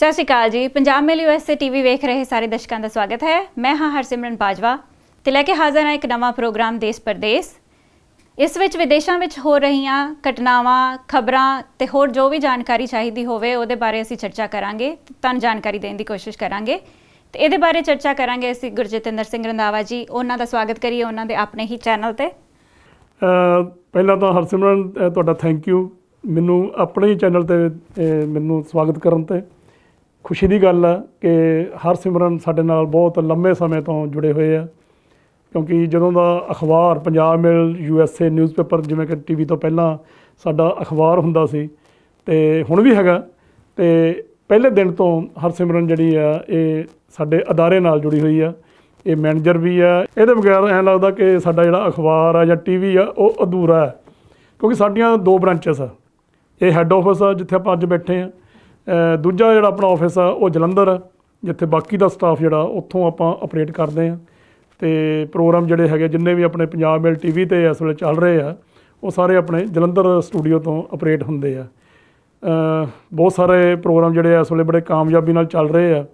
ਸਤਿ ਸ਼੍ਰੀ ਅਕਾਲ ਜੀ ਪੰਜਾਬ ਮੇਲ USA TV ਵੇਖ ਰਹੇ ਸਾਰੇ ਦਰਸ਼ਕਾਂ ਦਾ ਸਵਾਗਤ ਹੈ ਮੈਂ ਹਾਂ ਹਰਸਿਮਰਨ ਬਾਜਵਾ ਤੇ ਲੈ ਕੇ ਹਾਜ਼ਰ ਹਾਂ ਇੱਕ ਨਵਾਂ ਪ੍ਰੋਗਰਾਮ ਦੇਸ਼ ਪਰਦੇਸ ਇਸ ਵਿੱਚ ਵਿਦੇਸ਼ਾਂ ਵਿੱਚ ਹੋ ਰਹੀਆਂ ਘਟਨਾਵਾਂ ਖਬਰਾਂ ਤੇ ਹੋਰ ਜੋ ਵੀ ਜਾਣਕਾਰੀ ਚਾਹੀਦੀ ਹੋਵੇ ਉਹਦੇ ਬਾਰੇ ਅਸੀਂ ਚਰਚਾ ਕਰਾਂਗੇ ਤਾਂ ਜਾਣਕਾਰੀ ਦੇਣ ਦੀ ਕੋਸ਼ਿਸ਼ ਕਰਾਂਗੇ ਤੇ ਇਹਦੇ ਬਾਰੇ ਚਰਚਾ ਕਰਾਂਗੇ ਅਸੀਂ ਗੁਰਜਤਿੰਦਰ ਸਿੰਘ ਰੰਦਾਵਾ ਜੀ ਉਹਨਾਂ ਦਾ ਸਵਾਗਤ ਕਰੀਏ ਉਹਨਾਂ ਦੇ ਆਪਣੇ ਹੀ ਚੈਨਲ ਤੇ ਪਹਿਲਾਂ ਤਾਂ ਹਰਸਿਮਰਨ ਤੁਹਾਡਾ ਥੈਂਕ ਯੂ ਮੈਨੂੰ ਆਪਣੇ ਹੀ ਚੈਨਲ ਤੇ ਮੈਨੂੰ ਸਵਾਗਤ ਕਰਨ ਤੇ ਖੁਸ਼ੀ ਦੀ ਗੱਲ ਹੈ ਕਿ ਹਰ ਸਿਮਰਨ ਸਾਡੇ ਨਾਲ ਬਹੁਤ ਲੰਮੇ ਸਮੇਂ ਤੋਂ ਜੁੜੇ ਹੋਏ ਆ ਕਿਉਂਕਿ ਜਦੋਂ ਦਾ ਅਖਬਾਰ Punjab mail U S A newspaper ਜਿਵੇਂ ਕਿ ਟੀਵੀ ਤੋਂ ਪਹਿਲਾਂ ਸਾਡਾ ਅਖਬਾਰ ਹੁੰਦਾ ਸੀ ਤੇ ਹੁਣ ਵੀ ਹੈਗਾ ਤੇ ਪਹਿਲੇ ਦਿਨ ਤੋਂ ਹਰ ਸਿਮਰਨ ਜਿਹੜੀ ਆ ਇਹ ਸਾਡੇ ਅਦਾਰੇ ਨਾਲ ਜੁੜੀ ਹੋਈ ਆ ਇਹ ਮੈਨੇਜਰ ਵੀ ਆ ਇਹਦੇ ਬਗੈਰ ਐਂ ਲੱਗਦਾ ਕਿ ਸਾਡਾ ਜਿਹੜਾ ਅਖਬਾਰ ਆ ਜਾਂ ਟੀਵੀ ਆ ਉਹ ਅਧੂਰਾ ਹੈ ਕਿਉਂਕਿ ਸਾਡੀਆਂ ਦੋ ਬ੍ਰਾਂਚਸ ਆ ਇਹ ਹੈੱਡ ਆਫਿਸ ਆ ਜਿੱਥੇ ਆਪਾਂ ਅੱਜ ਬੈਠੇ ਆ ਦੂਜਾ ਜਿਹੜਾ ਆਪਣਾ ਆਫਿਸ ਆ ਉਹ ਜਲੰਧਰ ਜਿੱਥੇ ਬਾਕੀ ਦਾ ਸਟਾਫ ਜਿਹੜਾ ਉੱਥੋਂ ਆਪਾਂ ਆਪਰੇਟ ਕਰਦੇ ਆ ਤੇ ਪ੍ਰੋਗਰਾਮ ਜਿਹੜੇ ਹੈਗੇ ਜਿੰਨੇ ਵੀ ਆਪਣੇ ਪੰਜਾਬ ਮੇਲ ਟੀਵੀ ਤੇ ਇਸ ਵੇਲੇ ਚੱਲ ਰਹੇ ਆ ਉਹ ਸਾਰੇ ਆਪਣੇ ਜਲੰਧਰ ਸਟੂਡੀਓ ਤੋਂ ਆਪਰੇਟ ਹੁੰਦੇ ਆ ਬਹੁਤ ਸਾਰੇ ਪ੍ਰੋਗਰਾਮ ਜਿਹੜੇ ਇਸ ਵੇਲੇ ਬੜੇ ਕਾਮਯਾਬੀ ਨਾਲ ਚੱਲ ਰਹੇ ਆ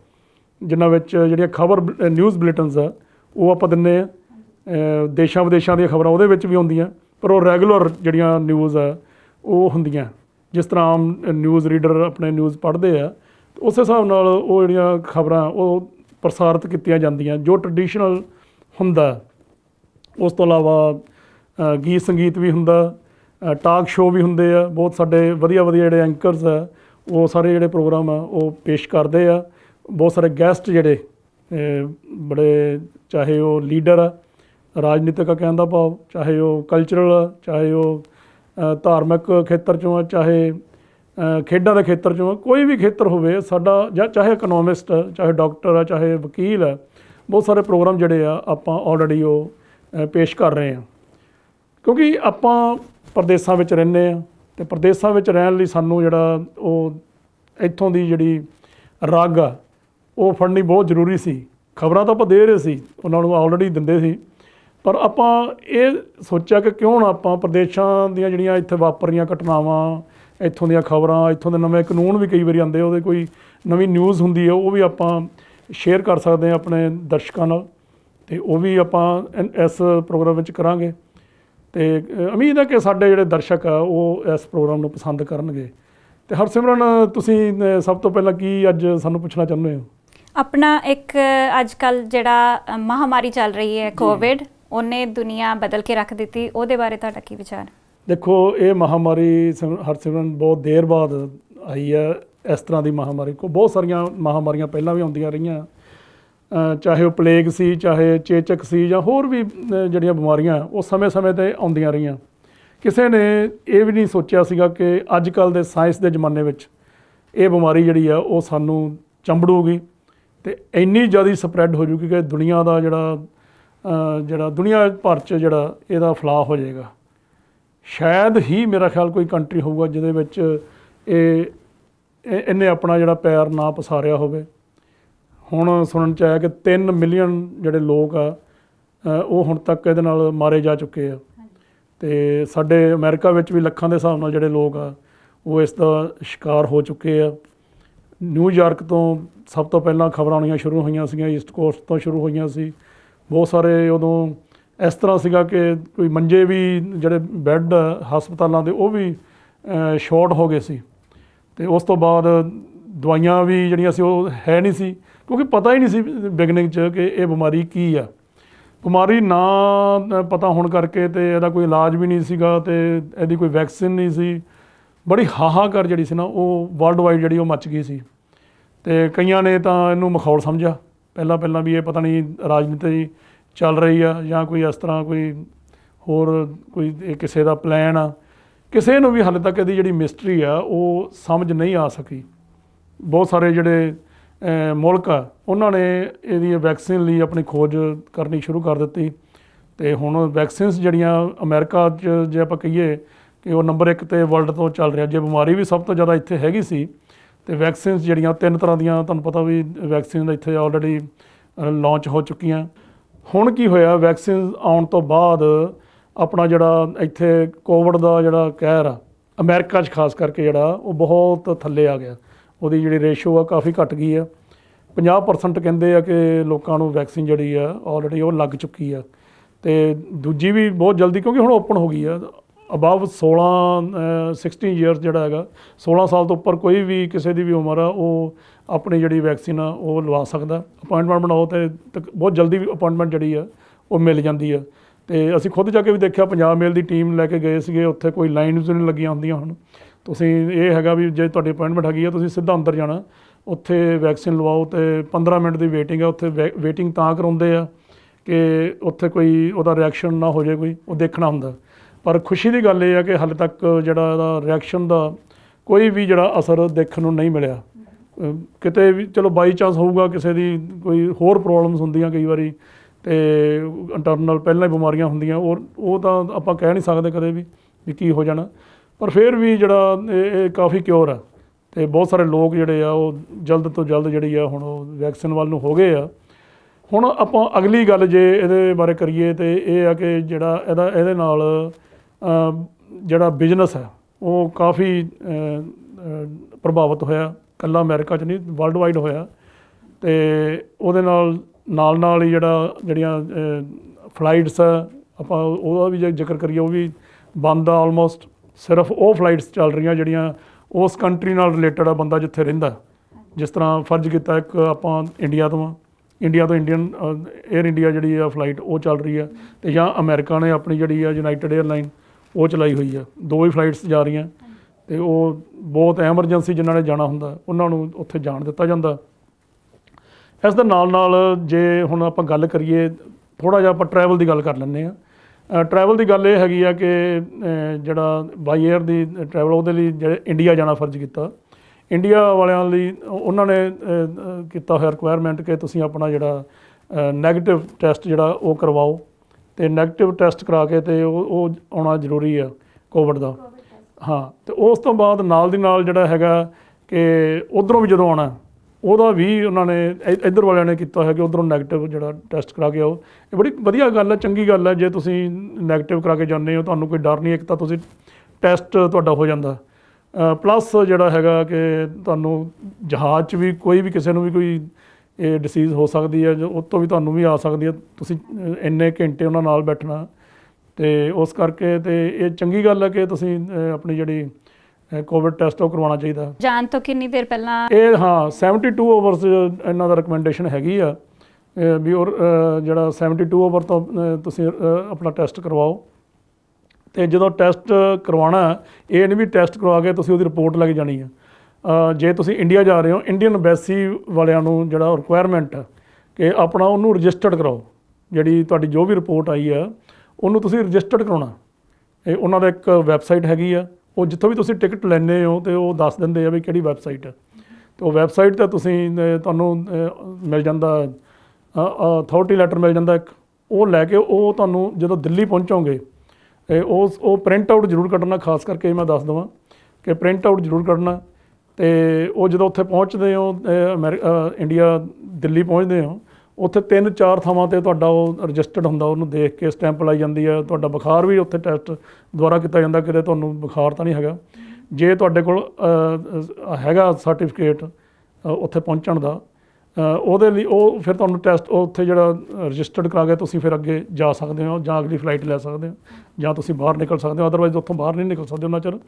ਜਿਨ੍ਹਾਂ ਵਿੱਚ ਜਿਹੜੀਆਂ ਖਬਰ ਨਿਊਜ਼ ਬੁਲੇਟਿਨਸ ਆ ਉਹ ਆਪਾਂ ਦਿੰਨੇ ਆ ਦੇਸ਼ਾਂ ਵਿਦੇਸ਼ਾਂ ਦੀਆਂ ਖਬਰਾਂ ਉਹਦੇ ਵਿੱਚ ਵੀ ਹੁੰਦੀਆਂ ਪਰ ਉਹ ਰੈਗੂਲਰ ਜਿਹੜੀਆਂ ਨਿਊਜ਼ ਆ ਉਹ ਹੁੰਦੀਆਂ ਜਿਸ ਤਰ੍ਹਾਂ ਆਮ ਨਿਊਜ਼ ਰੀਡਰ ਆਪਣੇ ਨਿਊਜ਼ ਪੜ੍ਹਦੇ ਆ ਉਸੇ ਹਿਸਾਬ ਨਾਲ ਉਹ ਜਿਹੜੀਆਂ ਖਬਰਾਂ ਉਹ ਪ੍ਰਸਾਰਿਤ ਕੀਤੀਆਂ ਜਾਂਦੀਆਂ ਜੋ ਟ੍ਰੈਡੀਸ਼ਨਲ ਹੁੰਦਾ ਉਸ ਤੋਂ ਇਲਾਵਾ ਗੀਤ ਸੰਗੀਤ ਵੀ ਹੁੰਦਾ ਟਾਕ ਸ਼ੋਅ ਵੀ ਹੁੰਦੇ ਆ ਬਹੁਤ ਸਾਡੇ ਵਧੀਆ ਵਧੀਆ ਜਿਹੜੇ ਐਂਕਰਸ ਆ ਉਹ ਸਾਰੇ ਜਿਹੜੇ ਪ੍ਰੋਗਰਾਮ ਆ ਉਹ ਪੇਸ਼ ਕਰਦੇ ਆ ਬਹੁਤ ਸਾਰੇ ਗੈਸਟ ਜਿਹੜੇ ਬੜੇ ਚਾਹੇ ਉਹ ਲੀਡਰ ਆ ਰਾਜਨੀਤਿਕ ਕਹਿੰਦਾ ਭਾਵ ਚਾਹੇ ਉਹ ਕਲਚਰਲ ਚਾਹੇ ਉਹ ਧਾਰਮਿਕ ਖੇਤਰ ਚੋਂ ਆ ਚਾਹੇ ਖੇਡਾਂ ਦੇ ਖੇਤਰ ਚੋਂ ਕੋਈ ਵੀ ਖੇਤਰ ਹੋਵੇ ਸਾਡਾ ਜਾਂ ਚਾਹੇ ਇਕਨੋਮਿਸਟ ਚਾਹੇ ਡਾਕਟਰ ਆ ਚਾਹੇ ਵਕੀਲ ਆ ਬਹੁਤ ਸਾਰੇ ਪ੍ਰੋਗਰਾਮ ਜਿਹੜੇ ਆ ਆਪਾਂ ਆਲਰੇਡੀ ਉਹ ਪੇਸ਼ ਕਰ ਰਹੇ ਆ ਕਿਉਂਕਿ ਆਪਾਂ ਪਰਦੇਸਾਂ ਵਿੱਚ ਰਹਿੰਦੇ ਆ ਤੇ ਪਰਦੇਸਾਂ ਵਿੱਚ ਰਹਿਣ ਲਈ ਸਾਨੂੰ ਜਿਹੜਾ ਉਹ ਇੱਥੋਂ ਦੀ ਜਿਹੜੀ ਰਗ ਆ ਉਹ ਫੜਨੀ ਬਹੁਤ ਜ਼ਰੂਰੀ ਸੀ ਖਬਰਾਂ ਤਾਂ ਆਪਾਂ ਦੇ ਰਹੇ ਸੀ ਉਹਨਾਂ ਨੂੰ ਆਲਰੇਡੀ ਦਿੰਦੇ ਸੀ ਪਰ ਆਪਾਂ ਇਹ ਸੋਚਿਆ ਕਿ ਕਿਉਂ ਨਾ ਆਪਾਂ ਪ੍ਰਦੇਸ਼ਾਂ ਦੀਆਂ ਜਿਹੜੀਆਂ ਇੱਥੇ ਵਾਪਰ ਰੀਆਂ ਘਟਨਾਵਾਂ ਇੱਥੋਂ ਦੀਆਂ ਖਬਰਾਂ ਇੱਥੋਂ ਦੇ ਨਵੇਂ ਕਾਨੂੰਨ ਵੀ ਕਈ ਵਾਰੀ ਆਉਂਦੇ ਉਹਦੇ ਕੋਈ ਨਵੀਂ ਨਿਊਜ਼ ਹੁੰਦੀ ਹੈ ਉਹ ਵੀ ਆਪਾਂ ਸ਼ੇਅਰ ਕਰ ਸਕਦੇ ਹਾਂ ਆਪਣੇ ਦਰਸ਼ਕਾਂ ਨਾਲ ਤੇ ਉਹ ਵੀ ਆਪਾਂ ਇਸ ਪ੍ਰੋਗਰਾਮ ਵਿੱਚ ਕਰਾਂਗੇ ਤੇ ਉਮੀਦ ਹੈ ਕਿ ਸਾਡੇ ਜਿਹੜੇ ਦਰਸ਼ਕ ਆ ਉਹ ਇਸ ਪ੍ਰੋਗਰਾਮ ਨੂੰ ਪਸੰਦ ਕਰਨਗੇ ਤੇ ਹਰਸਿਮਰਨ ਤੁਸੀਂ ਸਭ ਤੋਂ ਪਹਿਲਾਂ ਕੀ ਅੱਜ ਸਾਨੂੰ ਪੁੱਛਣਾ ਚਾਹੁੰਦੇ ਹੋ ਆਪਣਾ ਇੱਕ ਅੱਜ ਕੱਲ ਜਿਹੜਾ ਮਹਾਮਾਰੀ ਚੱਲ ਰਹੀ ਹੈ ਕੋਵਿਡ ਉਹਨੇ ਦੁਨੀਆ ਬਦਲ ਕੇ ਰੱਖ ਦਿੱਤੀ ਉਹਦੇ ਬਾਰੇ ਤੁਹਾਡਾ ਕੀ ਵਿਚਾਰ ਦੇਖੋ ਇਹ ਮਹਾਮਾਰੀ ਹਰਸਿਮਰਨ ਬਹੁਤ ਦੇਰ ਬਾਅਦ ਆਈ ਹੈ ਇਸ ਤਰ੍ਹਾਂ ਦੀ ਮਹਾਮਾਰੀ ਕੋ ਬਹੁਤ ਸਾਰੀਆਂ ਮਹਾਮਾਰੀਆਂ ਪਹਿਲਾਂ ਵੀ ਆਉਂਦੀਆਂ ਰਹੀਆਂ ਚਾਹੇ ਉਹ ਪਲੇਗ ਸੀ ਚਾਹੇ ਚੇਚਕ ਸੀ ਜਾਂ ਹੋਰ ਵੀ ਜਿਹੜੀਆਂ ਬਿਮਾਰੀਆਂ ਉਹ ਸਮੇਂ-ਸਮੇਂ ਤੇ ਆਉਂਦੀਆਂ ਰਹੀਆਂ ਕਿਸੇ ਨੇ ਇਹ ਵੀ ਨਹੀਂ ਸੋਚਿਆ ਸੀਗਾ ਕਿ ਅੱਜ ਕੱਲ ਦੇ ਸਾਇੰਸ ਦੇ ਜ਼ਮਾਨੇ ਵਿੱਚ ਇਹ ਬਿਮਾਰੀ ਜਿਹੜੀ ਆ ਉਹ ਸਾਨੂੰ ਚੰਬੜੂਗੀ ਤੇ ਇੰਨੀ ਜ਼ਿਆਦਾ ਸਪਰੈਡ ਹੋ ਜੂਗੀ ਕਿ ਦੁਨੀਆ ਦਾ ਜਿਹੜਾ ਜਿਹੜਾ ਦੁਨੀਆ ਭਰ 'ਚ ਜਿਹੜਾ ਇਹਦਾ ਫਲਾਹ ਹੋ ਜਾਏਗਾ ਸ਼ਾਇਦ ਹੀ ਮੇਰਾ ਖਿਆਲ ਕੋਈ ਕੰਟਰੀ ਹੋਊਗਾ ਜਿਹਦੇ ਵਿੱਚ ਇਹ ਇਹਨੇ ਆਪਣਾ ਜਿਹੜਾ ਪੈਰ ਨਾ ਪਸਾਰਿਆ ਹੋਵੇ ਹੁਣ ਸੁਣਨ ਚ ਆਇਆ ਕਿ 3 ਮਿਲੀਅਨ ਜਿਹੜੇ ਲੋਕ ਆ ਉਹ ਹੁਣ ਤੱਕ ਇਹਦੇ ਨਾਲ ਮਾਰੇ ਜਾ ਚੁੱਕੇ ਆ ਤੇ ਸਾਡੇ ਅਮਰੀਕਾ ਵਿੱਚ ਵੀ ਲੱਖਾਂ ਦੇ ਹਿਸਾਬ ਨਾਲ ਜਿਹੜੇ ਲੋਕ ਆ ਉਹ ਇਸ ਦਾ ਸ਼ਿਕਾਰ ਹੋ ਚੁੱਕੇ ਆ ਨਿਊਯਾਰਕ ਤੋਂ ਸਭ ਤੋਂ ਪਹਿਲਾਂ ਖਬਰਾਂ ਆਉਣੀਆਂ ਸ਼ੁਰੂ ਹੋਈਆਂ ਸੀਗੀਆਂ ਈਸਟ ਕੋਸਟ ਤੋਂ ਸ਼ੁਰੂ ਹੋਈਆਂ ਸੀ ਬਹੁਤ ਸਾਰੇ ਉਦੋਂ ਇਸ ਤਰ੍ਹਾਂ ਸੀਗਾ ਕਿ ਕੋਈ ਮੰਜੇ ਵੀ ਜਿਹੜੇ ਬੈੱਡ ਹਸਪਤਾਲਾਂ ਦੇ ਉਹ ਵੀ ਸ਼ਾਰਟ ਹੋ ਗਏ ਸੀ ਤੇ ਉਸ ਤੋਂ ਬਾਅਦ ਦਵਾਈਆਂ ਵੀ ਜਿਹੜੀਆਂ ਸੀ ਉਹ ਹੈ ਨਹੀਂ ਸੀ ਕਿਉਂਕਿ ਪਤਾ ਹੀ ਨਹੀਂ ਸੀ ਬਿਗਨਿੰਗ 'ਚ ਕਿ ਇਹ ਬਿਮਾਰੀ ਕੀ ਆ ਬਿਮਾਰੀ ਨਾ ਪਤਾ ਹੋਣ ਕਰਕੇ ਤੇ ਇਹਦਾ ਕੋਈ ਇਲਾਜ ਵੀ ਨਹੀਂ ਸੀਗਾ ਤੇ ਇਹਦੀ ਕੋਈ ਵੈਕਸੀਨ ਨਹੀਂ ਸੀ ਬੜੀ ਹਾਹਾਕਾਰ ਜਿਹੜੀ ਸੀ ਨਾ ਉਹ ਵਰਲਡ ਵਾਈਡ ਜਿਹੜੀ ਉਹ ਮੱਚ ਗਈ ਸੀ ਤੇ ਕਈਆਂ ਨੇ ਤਾਂ ਇਹਨੂੰ ਮਖੌਲ ਸਮਝਿਆ ਪਹਿਲਾਂ ਪਹਿਲਾਂ ਵੀ ਇਹ ਪਤਾ ਨਹੀਂ ਰਾਜਨੀਤੀ ਚੱਲ ਰਹੀ ਆ ਜਾਂ ਕੋਈ ਇਸ ਤਰ੍ਹਾਂ ਕੋਈ ਹੋਰ ਕੋਈ ਕਿਸੇ ਦਾ ਪਲਾਨ ਆ ਕਿਸੇ ਨੂੰ ਵੀ ਹਾਲੇ ਤੱਕ ਇਹਦੀ ਜਿਹੜੀ ਮਿਸਟਰੀ ਆ ਉਹ ਸਮਝ ਨਹੀਂ ਆ ਸਕੀ ਬਹੁਤ ਸਾਰੇ ਜਿਹੜੇ ਮੁਲਕ ਆ ਉਹਨਾਂ ਨੇ ਇਹਦੀ ਵੈਕਸੀਨ ਲਈ ਆਪਣੀ ਖੋਜ ਕਰਨੀ ਸ਼ੁਰੂ ਕਰ ਦਿੱਤੀ ਤੇ ਹੁਣ ਵੈਕਸੀਨਸ ਜਿਹੜੀਆਂ ਅਮਰੀਕਾ 'ਚ ਜੇ ਆਪਾਂ ਕਹੀਏ ਕਿ ਉਹ ਨੰਬਰ 1 ਤੇ ਵਰਲਡ ਤੋਂ ਚੱਲ ਰਿਹਾ ਜੇ ਬਿਮਾਰੀ ਵੀ ਸਭ ਤੋਂ ਜ਼ਿਆਦਾ ਇੱਥੇ ਹੈਗੀ ਸੀ ਤੇ ਵੈਕਸੀਨਸ ਜਿਹੜੀਆਂ ਤਿੰਨ ਤਰ੍ਹਾਂ ਦੀਆਂ ਤੁਹਾਨੂੰ ਪਤਾ ਵੀ ਵੈਕਸੀਨ ਇੱਥੇ ਆਲਰੇਡੀ ਲਾਂਚ ਹੋ ਚੁੱਕੀਆਂ ਹੁਣ ਕੀ ਹੋਇਆ ਵੈਕਸੀਨ ਆਉਣ ਤੋਂ ਬਾਅਦ ਆਪਣਾ ਜਿਹੜਾ ਇੱਥੇ ਕੋਵਿਡ ਦਾ ਜਿਹੜਾ ਕਹਿਰ ਆ ਅਮਰੀਕਾ 'ਚ ਖਾਸ ਕਰਕੇ ਜਿਹੜਾ ਉਹ ਬਹੁਤ ਥੱਲੇ ਆ ਗਿਆ ਉਹਦੀ ਜਿਹੜੀ ਰੇਸ਼ੋ ਆ ਕਾਫੀ ਘਟ ਗਈ ਆ 50% ਕਹਿੰਦੇ ਆ ਕਿ ਲੋਕਾਂ ਨੂੰ ਵੈਕਸੀਨ ਜਿਹੜੀ ਆ ਆਲਰੇਡੀ ਉਹ ਲੱਗ ਚੁੱਕੀ ਆ ਤੇ ਦੂਜੀ ਵੀ ਬਹੁਤ ਜਲਦੀ ਕਿਉਂਕਿ ਹੁਣ ਓਪਨ ਹੋ ਗਈ ਆ ਅਬਵ 16 16 ਇਅਰਸ ਜਿਹੜਾ ਹੈਗਾ 16 ਸਾਲ ਤੋਂ ਉੱਪਰ ਕੋਈ ਵੀ ਕਿਸੇ ਦੀ ਵੀ ਉਮਰ ਆ ਉਹ ਆਪਣੀ ਜਿਹੜੀ ਵੈਕਸੀਨ ਆ ਉਹ ਲਵਾ ਸਕਦਾ ਅਪਾਇੰਟਮੈਂਟ ਬਣਾਓ ਤੇ ਬਹੁਤ ਜਲਦੀ ਵੀ ਅਪਾਇੰਟਮੈਂਟ ਜਿਹੜੀ ਆ ਉਹ ਮਿਲ ਜਾਂਦੀ ਆ ਤੇ ਅਸੀਂ ਖੁਦ ਜਾ ਕੇ ਵੀ ਦੇਖਿਆ ਪੰਜਾਬ ਮੇਲ ਦੀ ਟੀਮ ਲੈ ਕੇ ਗਏ ਸੀਗੇ ਉੱਥੇ ਕੋਈ ਲਾਈਨਸ ਨਹੀਂ ਲੱਗੀਆਂ ਹੁੰਦੀਆਂ ਹਨ ਤੁਸੀਂ ਇਹ ਹੈਗਾ ਵੀ ਜੇ ਤੁਹਾਡੀ ਅਪਾਇੰਟਮੈਂਟ ਹੈਗੀ ਆ ਤੁਸੀਂ ਸਿੱਧਾ ਅੰਦਰ ਜਾਣਾ ਉੱਥੇ ਵੈਕਸੀਨ ਲਵਾਓ ਤੇ 15 ਮਿੰਟ ਦੀ ਵੇਟਿੰਗ ਆ ਉੱਥੇ ਵੇਟਿੰਗ ਤਾਂ ਕਰਾਉਂਦੇ ਆ ਕਿ ਉੱਥੇ ਕੋਈ ਉਹਦਾ ਰਿਐਕਸ਼ਨ ਨਾ ਹੋ ਜਾਏ ਕੋਈ ਉਹ ਦੇਖਣਾ ਹੁੰਦਾ ਪਰ ਖੁਸ਼ੀ ਦੀ ਗੱਲ ਇਹ ਆ ਕਿ ਹਾਲੇ ਤੱਕ ਜਿਹੜਾ ਇਹਦਾ ਰਿਐਕਸ਼ਨ ਦਾ ਕੋਈ ਵੀ ਜਿਹੜਾ ਅਸਰ ਦੇਖਣ ਨੂੰ ਨਹੀਂ ਮਿਲਿਆ ਕਿਤੇ ਵੀ ਚਲੋ ਬਾਈ ਚਾਂਸ ਹੋਊਗਾ ਕਿਸੇ ਦੀ ਕੋਈ ਹੋਰ ਪ੍ਰੋਬਲਮਸ ਹੁੰਦੀਆਂ ਕਈ ਵਾਰੀ ਤੇ ਇੰਟਰਨਲ ਪਹਿਲਾਂ ਹੀ ਬਿਮਾਰੀਆਂ ਹੁੰਦੀਆਂ ਔਰ ਉਹ ਤਾਂ ਆਪਾਂ ਕਹਿ ਨਹੀਂ ਸਕਦੇ ਕਦੇ ਵੀ ਵੀ ਕੀ ਹੋ ਜਾਣਾ ਪਰ ਫਿਰ ਵੀ ਜਿਹੜਾ ਇਹ ਕਾਫੀ ਕਿਉਰ ਆ ਤੇ ਬਹੁਤ ਸਾਰੇ ਲੋਕ ਜਿਹੜੇ ਆ ਉਹ ਜਲਦ ਤੋਂ ਜਲਦ ਜਿਹੜੀ ਆ ਹੁਣ ਉਹ ਵੈਕਸੀਨ ਵੱਲ ਨੂੰ ਹੋ ਗਏ ਆ ਹੁਣ ਆਪਾਂ ਅਗਲੀ ਗੱਲ ਜੇ ਇਹਦੇ ਬਾਰੇ ਕਰੀਏ ਤੇ ਇਹ ਆ ਕਿ ਜਿਹੜਾ ਇਹਦਾ ਇਹਦੇ ਨਾਲ ਜਿਹੜਾ ਬਿਜ਼ਨਸ ਹੈ ਉਹ ਕਾਫੀ ਪ੍ਰਭਾਵਿਤ ਹੋਇਆ ਕੱਲਾ ਅਮਰੀਕਾ 'ਚ ਨਹੀਂ ਵਰਲਡ ਵਾਈਡ ਹੋਇਆ ਤੇ ਉਹਦੇ ਨਾਲ ਨਾਲ ਨਾਲ ਹੀ ਜਿਹੜਾ ਜਿਹੜੀਆਂ ਫਲਾਈਟਸ ਆਪਾਂ ਉਹਦਾ ਵੀ ਜ਼ਿਕਰ ਕਰੀਏ ਉਹ ਵੀ ਬੰਦ ਆ ਆਲਮੋਸਟ ਸਿਰਫ ਉਹ ਫਲਾਈਟਸ ਚੱਲ ਰਹੀਆਂ ਜਿਹੜੀਆਂ ਉਸ ਕੰਟਰੀ ਨਾਲ ਰਿਲੇਟਡ ਆ ਬੰਦਾ ਜਿੱਥੇ ਰਹਿੰਦਾ ਜਿਸ ਤਰ੍ਹਾਂ ਫਰਜ਼ ਕੀਤਾ ਇੱਕ ਆਪਾਂ ਇੰਡੀਆ ਤੋਂ ਇੰਡੀਆ ਤੋਂ ਇੰਡੀਅਨ 에ਅਰ ਇੰਡੀਆ ਜਿਹੜੀ ਆ ਫਲਾਈਟ ਉਹ ਚੱਲ ਰਹੀ ਆ ਤੇ ਜਾਂ ਅਮਰੀਕਾ ਨੇ ਆਪਣੀ ਜਿਹੜੀ ਆ ਯੂਨਾਈਟਿਡ 에ਅਰਲਾਈਨ ਉਹ ਚਲਾਈ ਹੋਈ ਆ ਦੋ ਹੀ ਫਲਾਈਟਸ ਜਾ ਰਹੀਆਂ ਤੇ ਉਹ ਬਹੁਤ ਐਮਰਜੈਂਸੀ ਜਿਨ੍ਹਾਂ ਨੇ ਜਾਣਾ ਹੁੰਦਾ ਉਹਨਾਂ ਨੂੰ ਉੱਥੇ ਜਾਣ ਦਿੱਤਾ ਜਾਂਦਾ ਇਸ ਦੇ ਨਾਲ ਨਾਲ ਜੇ ਹੁਣ ਆਪਾਂ ਗੱਲ ਕਰੀਏ ਥੋੜਾ ਜਿਹਾ ਆਪਾਂ ਟਰੈਵਲ ਦੀ ਗੱਲ ਕਰ ਲੈਂਦੇ ਆ ਟਰੈਵਲ ਦੀ ਗੱਲ ਇਹ ਹੈਗੀ ਆ ਕਿ ਜਿਹੜਾ ਬਾਈ 에ਅਰ ਦੀ ਟਰੈਵਲ ਉਹਦੇ ਲਈ ਜਿਹੜੇ ਇੰਡੀਆ ਜਾਣਾ ਫਰਜ਼ ਕੀਤਾ ਇੰਡੀਆ ਵਾਲਿਆਂ ਲਈ ਉਹਨਾਂ ਨੇ ਕੀਤਾ ਹੋਇਆ ਰਿਕੁਆਇਰਮੈਂਟ ਕਿ ਤੁਸੀਂ ਆਪਣਾ ਜਿਹੜਾ 네ਗੇਟਿਵ ਟੈਸਟ ਜਿਹੜਾ ਉਹ ਕਰਵਾਓ ਤੇ 네ਗੇਟਿਵ ਟੈਸਟ ਕਰਾ ਕੇ ਤੇ ਉਹ ਉਹ ਆਉਣਾ ਜ਼ਰੂਰੀ ਆ ਕੋਵਿਡ ਦਾ ਹਾਂ ਤੇ ਉਸ ਤੋਂ ਬਾਅਦ ਨਾਲ ਦੀ ਨਾਲ ਜਿਹੜਾ ਹੈਗਾ ਕਿ ਉਧਰੋਂ ਵੀ ਜਦੋਂ ਆਉਣਾ ਉਹਦਾ ਵੀ ਉਹਨਾਂ ਨੇ ਇਧਰ ਵਾਲਿਆਂ ਨੇ ਕੀਤਾ ਹੈ ਕਿ ਉਧਰੋਂ 네ਗੇਟਿਵ ਜਿਹੜਾ ਟੈਸਟ ਕਰਾ ਕੇ ਆਓ ਇਹ ਬੜੀ ਵਧੀਆ ਗੱਲ ਹੈ ਚੰਗੀ ਗੱਲ ਹੈ ਜੇ ਤੁਸੀਂ 네ਗੇਟਿਵ ਕਰਾ ਕੇ ਜਾਂਦੇ ਹੋ ਤੁਹਾਨੂੰ ਕੋਈ ਡਰ ਨਹੀਂ ਇੱਕ ਤਾਂ ਤੁਸੀਂ ਟੈਸਟ ਤੁਹਾਡਾ ਹੋ ਜਾਂਦਾ ਪਲੱਸ ਜਿਹੜਾ ਹੈਗਾ ਕਿ ਤੁਹਾਨੂੰ ਜਹਾਜ਼ 'ਚ ਵੀ ਕੋਈ ਵੀ ਕਿਸੇ ਨੂੰ ਵੀ ਕੋਈ ਇਹ ਡਿਸੀਜ਼ ਹੋ ਸਕਦੀ ਹੈ ਜੋ ਉਸ ਤੋਂ ਵੀ ਤੁਹਾਨੂੰ ਵੀ ਆ ਸਕਦੀ ਹੈ ਤੁਸੀਂ ਇੰਨੇ ਘੰਟੇ ਉਹਨਾਂ ਨਾਲ ਬੈਠਣਾ ਤੇ ਉਸ ਕਰਕੇ ਤੇ ਇਹ ਚੰਗੀ ਗੱਲ ਹੈ ਕਿ ਤੁਸੀਂ ਆਪਣੀ ਜਿਹੜੀ ਕੋਵਿਡ ਟੈਸਟ ਉਹ ਕਰਵਾਉਣਾ ਚਾਹੀਦਾ ਜਾਣ ਤੋਂ ਕਿੰਨੀ ਦੇਰ ਪਹਿਲਾਂ ਇਹ ਹਾਂ 72 ਆਵਰਸ ਇਹਨਾਂ ਦਾ ਰეკਮੈਂਡੇਸ਼ਨ ਹੈਗੀ ਆ ਵੀ ਉਹ ਜਿਹੜਾ 72 ਆਵਰ ਤੋਂ ਤੁਸੀਂ ਆਪਣਾ ਟੈਸਟ ਕਰਵਾਓ ਤੇ ਜਦੋਂ ਟੈਸਟ ਕਰਵਾਉਣਾ ਇਹ ਨਹੀਂ ਵੀ ਟੈਸਟ ਕਰਵਾ ਕੇ ਤੁਸੀਂ ਉਹਦੀ ਰਿਪੋਰਟ ਲੈ ਕੇ ਜਾਣੀ ਆ ਜੇ ਤੁਸੀਂ ਇੰਡੀਆ ਜਾ ਰਹੇ ਹੋ ਇੰਡੀਅਨ ਐਮਬੈਸੀ ਵਾਲਿਆਂ ਨੂੰ ਜਿਹੜਾ ਰਿਕੁਆਇਰਮੈਂਟ ਹੈ ਕਿ ਆਪਣਾ ਉਹਨੂੰ ਰਜਿਸਟਰਡ ਕਰਾਓ ਜਿਹੜੀ ਤੁਹਾਡੀ ਜੋ ਵੀ ਰਿਪੋਰਟ ਆਈ ਆ ਉਹਨੂੰ ਤੁਸੀਂ ਰਜਿਸਟਰਡ ਕਰਾਉਣਾ ਇਹ ਉਹਨਾਂ ਦਾ ਇੱਕ ਵੈਬਸਾਈਟ ਹੈਗੀ ਆ ਉਹ ਜਿੱਥੋਂ ਵੀ ਤੁਸੀਂ ਟਿਕਟ ਲੈਣੇ ਹੋ ਤੇ ਉਹ ਦੱਸ ਦਿੰਦੇ ਆ ਵੀ ਕਿਹੜੀ ਵੈਬਸਾਈਟ ਹੈ ਤੇ ਉਹ ਵੈਬਸਾਈਟ ਤੇ ਤੁਸੀਂ ਤੁਹਾਨੂੰ ਮਿਲ ਜਾਂਦਾ ਅਥਾਰਟੀ ਲੈਟਰ ਮਿਲ ਜਾਂਦਾ ਇੱਕ ਉਹ ਲੈ ਕੇ ਉਹ ਤੁਹਾਨੂੰ ਜਦੋਂ ਦਿੱਲੀ ਪਹੁੰਚੋਗੇ ਉਹ ਉਹ ਪ੍ਰਿੰਟ ਆਊਟ ਜ਼ਰੂਰ ਕੱਢਣਾ ਖਾਸ ਕਰਕੇ ਮੈਂ ਦੱਸ ਦਵਾਂ ਕਿ ਪ੍ਰਿੰਟ ਆਊਟ ਜ਼ਰੂਰ ਕੱਢਣਾ ਤੇ ਉਹ ਜਦੋਂ ਉੱਥੇ ਪਹੁੰਚਦੇ ਹੋ ਇੰਡੀਆ ਦਿੱਲੀ ਪਹੁੰਚਦੇ ਹੋ ਉੱਥੇ ਤਿੰਨ ਚਾਰ ਥਾਵਾਂ ਤੇ ਤੁਹਾਡਾ ਉਹ ਰਜਿਸਟਰਡ ਹੁੰਦਾ ਉਹਨੂੰ ਦੇਖ ਕੇ ਸਟੈਂਪ ਲਾਈ ਜਾਂਦੀ ਹੈ ਤੁਹਾਡਾ ਬੁਖਾਰ ਵੀ ਉੱਥੇ ਟੈਸਟ ਦੁਆਰਾ ਕੀਤਾ ਜਾਂਦਾ ਕਿਤੇ ਤੁਹਾਨੂੰ ਬੁਖਾਰ ਤਾਂ ਨਹੀਂ ਹੈਗਾ ਜੇ ਤੁਹਾਡੇ ਕੋਲ ਹੈਗਾ ਸਰਟੀਫਿਕੇਟ ਉੱਥੇ ਪਹੁੰਚਣ ਦਾ ਉਹਦੇ ਲਈ ਉਹ ਫਿਰ ਤੁਹਾਨੂੰ ਟੈਸਟ ਉੱਥੇ ਜਿਹੜਾ ਰਜਿਸਟਰਡ ਕਰਾ ਗਏ ਤੁਸੀਂ ਫਿਰ ਅੱਗੇ ਜਾ ਸਕਦੇ ਹੋ ਜਾਂ ਅਗਲੀ ਫਲਾਈਟ ਲੈ ਸਕਦੇ ਹੋ ਜਾਂ ਤੁਸੀਂ ਬਾਹਰ ਨਿਕਲ ਸਕਦੇ ਹੋ ਅਦਰਵਾਇਜ਼ ਉੱਥੋਂ ਬਾਹਰ ਨਹੀਂ ਨਿਕਲ ਸਕਦੇ ਉਹਨਾਂ ਚਿਰ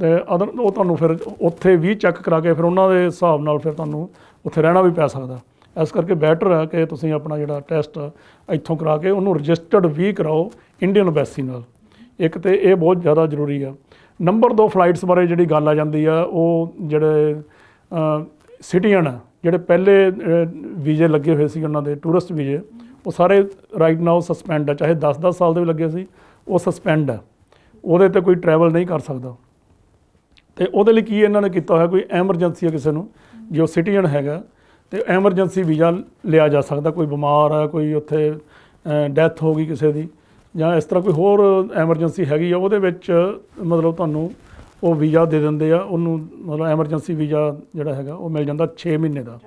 ਤੇ ਅਦਰ ਉਹ ਤੁਹਾਨੂੰ ਫਿਰ ਉੱਥੇ ਵੀ ਚੈੱਕ ਕਰਾ ਕੇ ਫਿਰ ਉਹਨਾਂ ਦੇ ਹਿਸਾਬ ਨਾਲ ਫਿਰ ਤੁਹਾਨੂੰ ਉੱਥੇ ਰਹਿਣਾ ਵੀ ਪੈ ਸਕਦਾ ਇਸ ਕਰਕੇ ਬੈਟਰ ਹੈ ਕਿ ਤੁਸੀਂ ਆਪਣਾ ਜਿਹੜਾ ਟੈਸਟ ਇੱਥੋਂ ਕਰਾ ਕੇ ਉਹਨੂੰ ਰਜਿਸਟਰਡ ਵੀ ਕਰਾਓ ਇੰਡੀਅਨ ਐਮਬੈਸੀ ਨਾਲ ਇੱਕ ਤੇ ਇਹ ਬਹੁਤ ਜ਼ਿਆਦਾ ਜ਼ਰੂਰੀ ਆ ਨੰਬਰ 2 ਫਲਾਈਟਸ ਬਾਰੇ ਜਿਹੜੀ ਗੱਲ ਆ ਜਾਂਦੀ ਆ ਉਹ ਜਿਹੜੇ ਸਿਟੀਅਨ ਜਿਹੜੇ ਪਹਿਲੇ ਵੀਜ਼ੇ ਲੱਗੇ ਹੋਏ ਸੀ ਉਹਨਾਂ ਦੇ ਟੂਰਿਸਟ ਵੀਜ਼ੇ ਉਹ ਸਾਰੇ ਰਾਈਟ ਨਾਓ ਸਸਪੈਂਡ ਆ ਚਾਹੇ 10-10 ਸਾਲ ਦੇ ਵੀ ਲੱਗੇ ਸੀ ਉਹ ਸਸਪੈਂਡ ਆ ਉਹਦੇ ਤੇ ਕੋਈ ਟਰੈਵਲ ਨਹੀਂ ਕਰ ਸਕਦਾ ਤੇ ਉਹਦੇ ਲਈ ਕੀ ਇਹਨਾਂ ਨੇ ਕੀਤਾ ਹੋਇਆ ਕੋਈ ਐਮਰਜੈਂਸੀ ਹੈ ਕਿਸੇ ਨੂੰ ਜੋ ਸਿਟੀਜ਼ਨ ਹੈਗਾ ਤੇ ਐਮਰਜੈਂਸੀ ਵੀਜ਼ਾ ਲਿਆ ਜਾ ਸਕਦਾ ਕੋਈ ਬਿਮਾਰ ਆ ਕੋਈ ਉੱਥੇ ਡੈਥ ਹੋ ਗਈ ਕਿਸੇ ਦੀ ਜਾਂ ਇਸ ਤਰ੍ਹਾਂ ਕੋਈ ਹੋਰ ਐਮਰਜੈਂਸੀ ਹੈਗੀ ਆ ਉਹਦੇ ਵਿੱਚ ਮਤਲਬ ਤੁਹਾਨੂੰ ਉਹ ਵੀਜ਼ਾ ਦੇ ਦਿੰਦੇ ਆ ਉਹਨੂੰ ਮਤਲਬ ਐਮਰਜੈਂਸੀ ਵੀਜ਼ਾ ਜਿਹੜਾ ਹੈਗਾ ਉਹ ਮਿਲ ਜਾਂਦਾ 6 ਮਹੀਨੇ ਦਾ